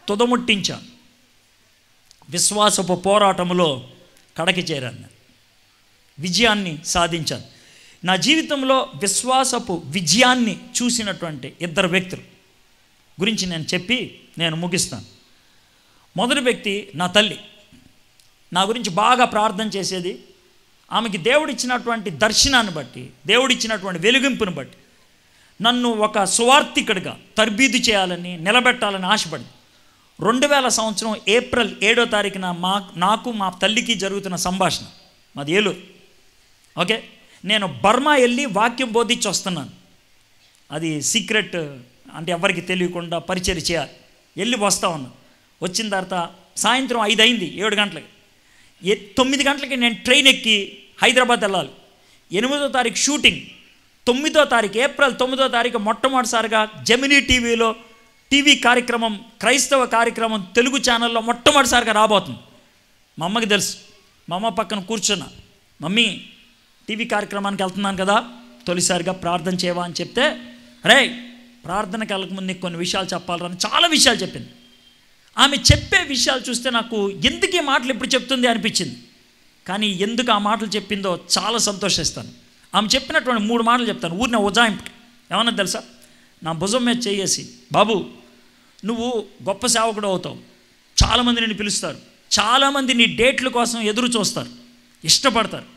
తుదముట్టించాను విశ్వాసపు పోరాటంలో కడకి చేరాను విజయాన్ని సాధించాను నా జీవితంలో విశ్వాసపు విజయాన్ని చూసినటువంటి ఇద్దరు వ్యక్తులు గురించి నేను చెప్పి నేను ముగిస్తాను మొదటి వ్యక్తి నా తల్లి నా గురించి బాగా ప్రార్థన చేసేది ఆమెకి దేవుడిచ్చినటువంటి దర్శనాన్ని బట్టి దేవుడిచ్చినటువంటి వెలుగింపును బట్టి నన్ను ఒక సువార్థికుడిగా తర్బీదు చేయాలని నిలబెట్టాలని ఆశపడింది రెండు వేల సంవత్సరం ఏప్రిల్ ఏడో తారీఖున మా నాకు మా తల్లికి జరుగుతున్న సంభాషణ మాది ఏలూరు ఓకే నేను బర్మా వెళ్ళి వాక్యం బోధించి వస్తున్నాను అది సీక్రెట్ అంటే ఎవరికి తెలియకుండా పరిచయం చేయాలి వెళ్ళి వస్తా ఉన్నాను వచ్చిన తర్వాత సాయంత్రం ఐదు అయింది ఏడు గంటలకి ఏ తొమ్మిది గంటలకి నేను ట్రైన్ ఎక్కి హైదరాబాద్ వెళ్ళాలి ఎనిమిదో తారీఖు షూటింగ్ తొమ్మిదో తారీఖు ఏప్రిల్ తొమ్మిదో తారీఖు మొట్టమొదటిసారిగా జమినీ టీవీలో టీవీ కార్యక్రమం క్రైస్తవ కార్యక్రమం తెలుగు ఛానల్లో మొట్టమొదటిసారిగా రాబోతుంది మా అమ్మకి తెలుసు మా అమ్మ పక్కన కూర్చున్నా మమ్మీ టీవీ కార్యక్రమానికి వెళ్తున్నాను కదా తొలిసారిగా ప్రార్థన చేయవా అని చెప్తే రే ప్రార్థనకి వెళ్ళకముందు నీకు కొన్ని విషయాలు చెప్పాలని చాలా విషయాలు చెప్పింది ఆమె చెప్పే విషయాలు చూస్తే నాకు ఎందుకు ఈ మాటలు ఇప్పుడు చెప్తుంది అనిపించింది కానీ ఎందుకు ఆ మాటలు చెప్పిందో చాలా సంతోషిస్తాను ఆమె చెప్పినటువంటి మూడు మాటలు చెప్తాను ఊరిన ఉజాయింపు ఏమన్నా తెలుసా నా భుజం మీద చేయేసి బాబు నువ్వు గొప్ప సేవకుడు అవుతావు చాలామంది నేను పిలుస్తారు చాలామంది నీ డేట్ల కోసం ఎదురు చూస్తారు ఇష్టపడతారు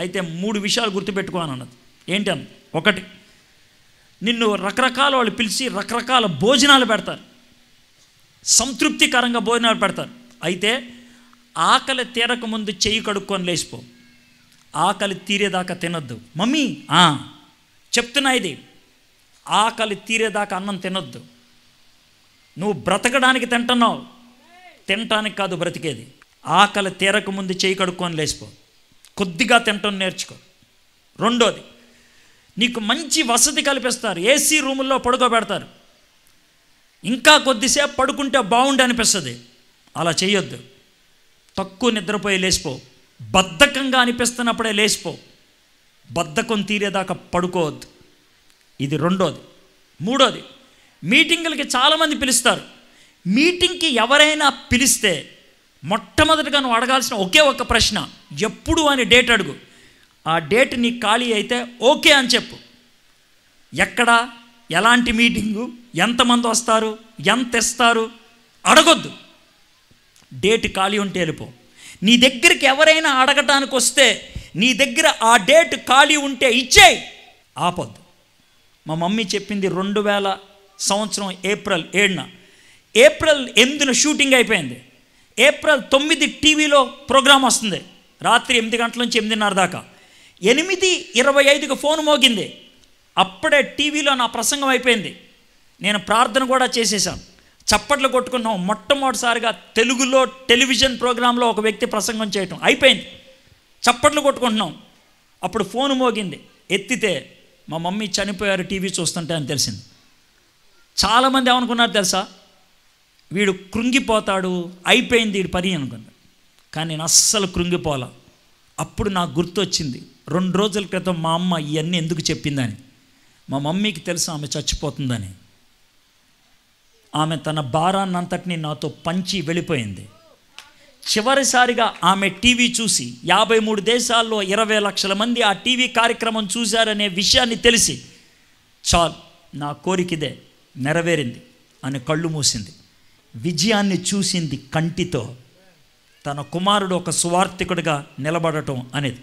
అయితే మూడు విషయాలు గుర్తుపెట్టుకోను అన్నది ఏంటి అన్న ఒకటి నిన్ను రకరకాల వాళ్ళు పిలిచి రకరకాల భోజనాలు పెడతారు సంతృప్తికరంగా భోజనాలు పెడతారు అయితే ఆకలి తీరక ముందు చెయ్యి కడుక్కొని లేచిపో ఆకలి తీరేదాకా తినొద్దు మమ్మీ చెప్తున్నా ఇది ఆకలి తీరేదాకా అన్నం తినొద్దు నువ్వు బ్రతకడానికి తింటున్నావు తినటానికి కాదు బ్రతికేది ఆకలి తీరక ముందు చేయి కడుక్కొని లేచిపో కొద్దిగా తినటం నేర్చుకో రెండోది నీకు మంచి వసతి కల్పిస్తారు ఏసీ రూముల్లో పడుకోబెడతారు ఇంకా కొద్దిసేపు పడుకుంటే బాగుండి అనిపిస్తుంది అలా చేయొద్దు తక్కువ నిద్రపోయి లేచిపో బద్ధకంగా అనిపిస్తున్నప్పుడే లేచిపో బద్ధకం తీరేదాకా పడుకోవద్దు ఇది రెండోది మూడోది మీటింగులకి చాలామంది పిలుస్తారు మీటింగ్కి ఎవరైనా పిలిస్తే మొట్టమొదటిగా నువ్వు అడగాల్సిన ఒకే ఒక ప్రశ్న ఎప్పుడు అని డేట్ అడుగు ఆ డేట్ నీకు ఖాళీ అయితే ఓకే అని చెప్పు ఎక్కడా ఎలాంటి మీటింగు ఎంతమంది వస్తారు ఎంత ఇస్తారు అడగొద్దు డేట్ ఖాళీ ఉంటే వెళ్ళిపో నీ దగ్గరికి ఎవరైనా అడగటానికి వస్తే నీ దగ్గర ఆ డేట్ ఖాళీ ఉంటే ఇచ్చే ఆపొద్దు మా మమ్మీ చెప్పింది రెండు వేల సంవత్సరం ఏప్రిల్ ఏడున ఏప్రిల్ ఎనిమిదిన షూటింగ్ అయిపోయింది ఏప్రిల్ తొమ్మిది టీవీలో ప్రోగ్రాం వస్తుంది రాత్రి ఎనిమిది గంటల నుంచి ఎనిమిదిన్నర దాకా ఎనిమిది ఇరవై ఐదుకి ఫోన్ మోగింది అప్పుడే టీవీలో నా ప్రసంగం అయిపోయింది నేను ప్రార్థన కూడా చేసేసాను చప్పట్లు కొట్టుకున్నాం మొట్టమొదటిసారిగా తెలుగులో టెలివిజన్ ప్రోగ్రాంలో ఒక వ్యక్తి ప్రసంగం చేయటం అయిపోయింది చప్పట్లు కొట్టుకుంటున్నాం అప్పుడు ఫోన్ మోగింది ఎత్తితే మా మమ్మీ చనిపోయారు టీవీ చూస్తుంటే అని తెలిసింది చాలామంది ఏమనుకున్నారు తెలుసా వీడు కృంగిపోతాడు అయిపోయింది వీడు పని అనుకున్నాడు కానీ నేను అస్సలు కృంగిపోలా అప్పుడు నాకు గుర్తొచ్చింది రెండు రోజుల క్రితం మా అమ్మ ఇవన్నీ ఎందుకు చెప్పిందని మా మమ్మీకి తెలుసు ఆమె చచ్చిపోతుందని ఆమె తన భారాన్నంతటిని నాతో పంచి వెళ్ళిపోయింది చివరిసారిగా ఆమె టీవీ చూసి యాభై మూడు దేశాల్లో ఇరవై లక్షల మంది ఆ టీవీ కార్యక్రమం చూశారనే విషయాన్ని తెలిసి చాలు నా కోరికదే నెరవేరింది అని కళ్ళు మూసింది విజయాన్ని చూసింది కంటితో తన కుమారుడు ఒక సువార్థికుడిగా నిలబడటం అనేది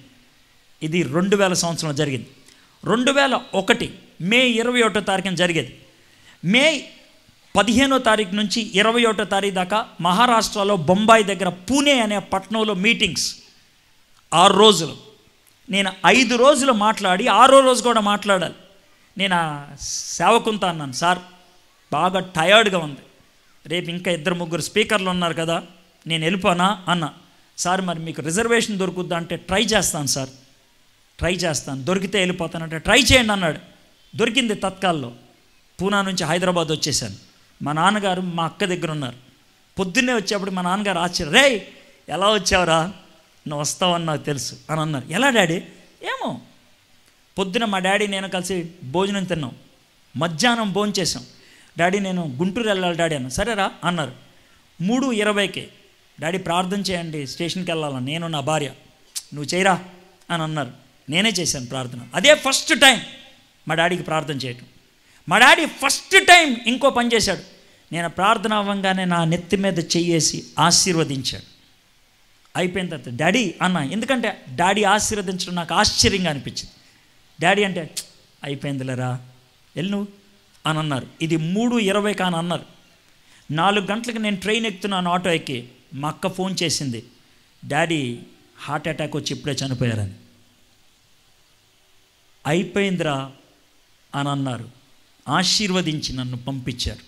ఇది రెండు వేల సంవత్సరం జరిగింది రెండు వేల ఒకటి మే ఇరవై ఒకటో తారీఖున జరిగేది మే పదిహేనో తారీఖు నుంచి ఇరవై ఒకటో తారీఖు దాకా మహారాష్ట్రలో బొంబాయి దగ్గర పూణే అనే పట్టణంలో మీటింగ్స్ ఆరు రోజులు నేను ఐదు రోజులు మాట్లాడి ఆరో రోజు కూడా మాట్లాడాలి నేను సేవకుంతా అన్నాను సార్ బాగా టయర్డ్గా ఉంది రేపు ఇంకా ఇద్దరు ముగ్గురు స్పీకర్లు ఉన్నారు కదా నేను వెళ్ళిపోనా అన్న సార్ మరి మీకు రిజర్వేషన్ దొరుకుద్దా అంటే ట్రై చేస్తాను సార్ ట్రై చేస్తాను దొరికితే వెళ్ళిపోతానంటే ట్రై చేయండి అన్నాడు దొరికింది తత్కాల్లో పూనా నుంచి హైదరాబాద్ వచ్చేసాను మా నాన్నగారు మా అక్క దగ్గర ఉన్నారు పొద్దున్నే వచ్చేప్పుడు మా నాన్నగారు ఆశ్చర్య రే ఎలా వచ్చావురా నువ్వు వస్తావని నాకు తెలుసు అని అన్నారు ఎలా డాడీ ఏమో పొద్దున మా డాడీ నేను కలిసి భోజనం తిన్నాం మధ్యాహ్నం భోజనం చేసాం డాడీ నేను గుంటూరు వెళ్ళాలి డాడీ అన్న సరేరా అన్నారు మూడు ఇరవైకి డాడీ ప్రార్థన చేయండి స్టేషన్కి వెళ్ళాలని నేను నా భార్య నువ్వు చేయరా అని అన్నారు నేనే చేశాను ప్రార్థన అదే ఫస్ట్ టైం మా డాడీకి ప్రార్థన చేయటం మా డాడీ ఫస్ట్ టైం ఇంకో పని చేశాడు నేను ప్రార్థన అవ్వంగానే నా నెత్తి మీద చెయ్యేసి ఆశీర్వదించాడు అయిపోయిన తర్వాత డాడీ అన్న ఎందుకంటే డాడీ ఆశీర్వదించడం నాకు ఆశ్చర్యంగా అనిపించింది డాడీ అంటే అయిపోయిందిలేరా వెళ్ళు నువ్వు అని అన్నారు ఇది మూడు ఇరవై కాని అన్నారు నాలుగు గంటలకు నేను ట్రైన్ ఎక్కుతున్నాను ఆటో ఎక్కి మా అక్క ఫోన్ చేసింది డాడీ హార్ట్ అటాక్ వచ్చి ఇప్పుడే చనిపోయారని అయిపోయిందిరా అని అన్నారు ఆశీర్వదించి నన్ను పంపించారు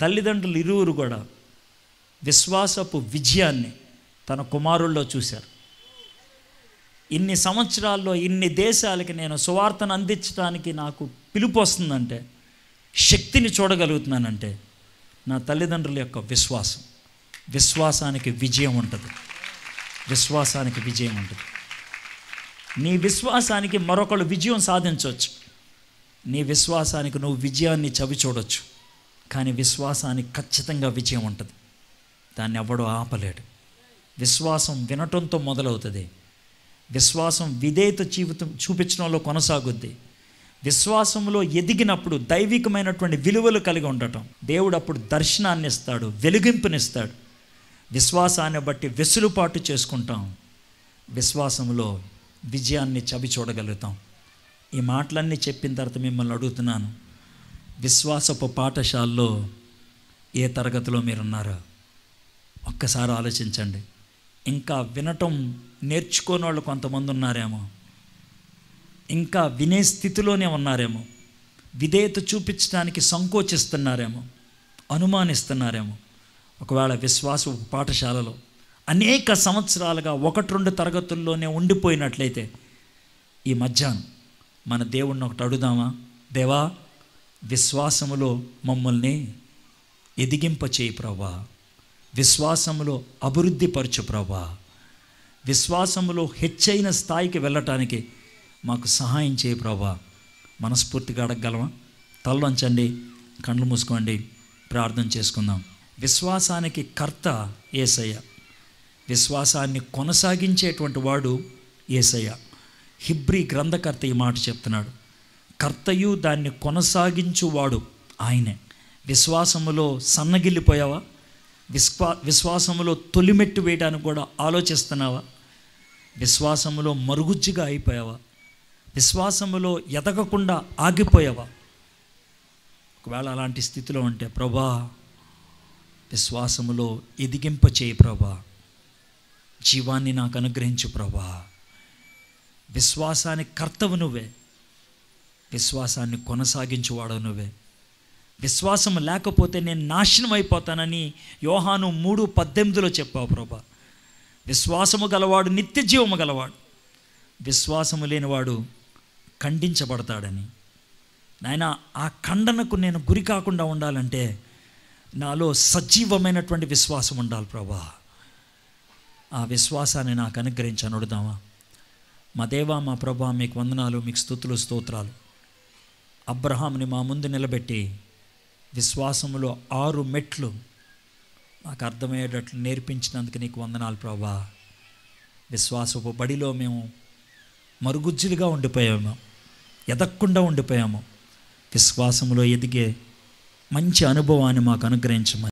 తల్లిదండ్రులు ఇరువురు కూడా విశ్వాసపు విజయాన్ని తన కుమారుల్లో చూశారు ఇన్ని సంవత్సరాల్లో ఇన్ని దేశాలకి నేను సువార్తను అందించడానికి నాకు పిలుపు వస్తుందంటే శక్తిని చూడగలుగుతున్నానంటే నా తల్లిదండ్రుల యొక్క విశ్వాసం విశ్వాసానికి విజయం ఉంటుంది విశ్వాసానికి విజయం ఉంటుంది నీ విశ్వాసానికి మరొకళ్ళు విజయం సాధించవచ్చు నీ విశ్వాసానికి నువ్వు విజయాన్ని చవి చూడొచ్చు కానీ విశ్వాసానికి ఖచ్చితంగా విజయం ఉంటుంది దాన్ని ఎవడో ఆపలేడు విశ్వాసం వినటంతో మొదలవుతుంది విశ్వాసం విధేయత జీవితం చూపించడంలో కొనసాగుద్ది విశ్వాసంలో ఎదిగినప్పుడు దైవికమైనటువంటి విలువలు కలిగి ఉండటం దేవుడు అప్పుడు దర్శనాన్ని ఇస్తాడు వెలిగింపునిస్తాడు విశ్వాసాన్ని బట్టి వెసులుపాటు చేసుకుంటాం విశ్వాసంలో విజయాన్ని చవి చూడగలుగుతాం ఈ మాటలన్నీ చెప్పిన తర్వాత మిమ్మల్ని అడుగుతున్నాను విశ్వాసపు పాఠశాలలో ఏ తరగతిలో మీరున్నారో ఒక్కసారి ఆలోచించండి ఇంకా వినటం నేర్చుకోని వాళ్ళు కొంతమంది ఉన్నారేమో ఇంకా వినే స్థితిలోనే ఉన్నారేమో విధేయత చూపించడానికి సంకోచిస్తున్నారేమో అనుమానిస్తున్నారేమో ఒకవేళ విశ్వాస పాఠశాలలో అనేక సంవత్సరాలుగా ఒకటి రెండు తరగతుల్లోనే ఉండిపోయినట్లయితే ఈ మధ్యాహ్నం మన దేవుణ్ణి ఒకటి అడుగుదామా దేవా విశ్వాసములో మమ్మల్ని ఎదిగింప చేయి ప్రభా విశ్వాసములో అభివృద్ధి పరచు ప్రభా విశ్వాసములో హెచ్చైన స్థాయికి వెళ్ళటానికి మాకు సహాయం చేయి ప్రభా మనస్ఫూర్తిగా అడగగలమా తలలోంచండి కండ్లు మూసుకోండి ప్రార్థన చేసుకుందాం విశ్వాసానికి కర్త ఏసయ్యా విశ్వాసాన్ని కొనసాగించేటువంటి వాడు ఏసయ్య హిబ్రీ గ్రంథకర్త ఈ మాట చెప్తున్నాడు కర్తయు దాన్ని కొనసాగించువాడు ఆయనే విశ్వాసములో సన్నగిల్లిపోయావా విశ్వా విశ్వాసములో తొలిమెట్టు వేయడానికి కూడా ఆలోచిస్తున్నావా విశ్వాసములో మరుగుజ్జిగా అయిపోయావా విశ్వాసములో ఎదగకుండా ఆగిపోయావా ఒకవేళ అలాంటి స్థితిలో ఉంటే ప్రభా విశ్వాసములో ఎదిగింప చేయి ప్రభా జీవాన్ని నాకు అనుగ్రహించు ప్రభా విశ్వాసానికి కర్తవు నువ్వే విశ్వాసాన్ని కొనసాగించువాడు నువ్వే విశ్వాసం లేకపోతే నేను నాశనం అయిపోతానని యోహాను మూడు పద్దెనిమిదిలో చెప్పావు ప్రభా విశ్వాసము గలవాడు నిత్య జీవము గలవాడు విశ్వాసము లేనివాడు ఖండించబడతాడని నాయన ఆ ఖండనకు నేను గురి కాకుండా ఉండాలంటే నాలో సజీవమైనటువంటి విశ్వాసం ఉండాలి ప్రభా ఆ విశ్వాసాన్ని నాకు అనుగ్రహించి అనుడుదామా మా దేవా మా ప్రభా మీకు వందనాలు మీకు స్థుతులు స్తోత్రాలు అబ్రహాంని మా ముందు నిలబెట్టి విశ్వాసములో ఆరు మెట్లు నాకు అర్థమయ్యేటట్లు నేర్పించినందుకు నీకు వందనాలు ప్రభా విశ్వాసపు బడిలో మేము మరుగుజ్జులుగా ఉండిపోయాము ఎదక్కుండా ఉండిపోయాము విశ్వాసంలో ఎదిగే మంచి అనుభవాన్ని మాకు అనుగ్రహించమని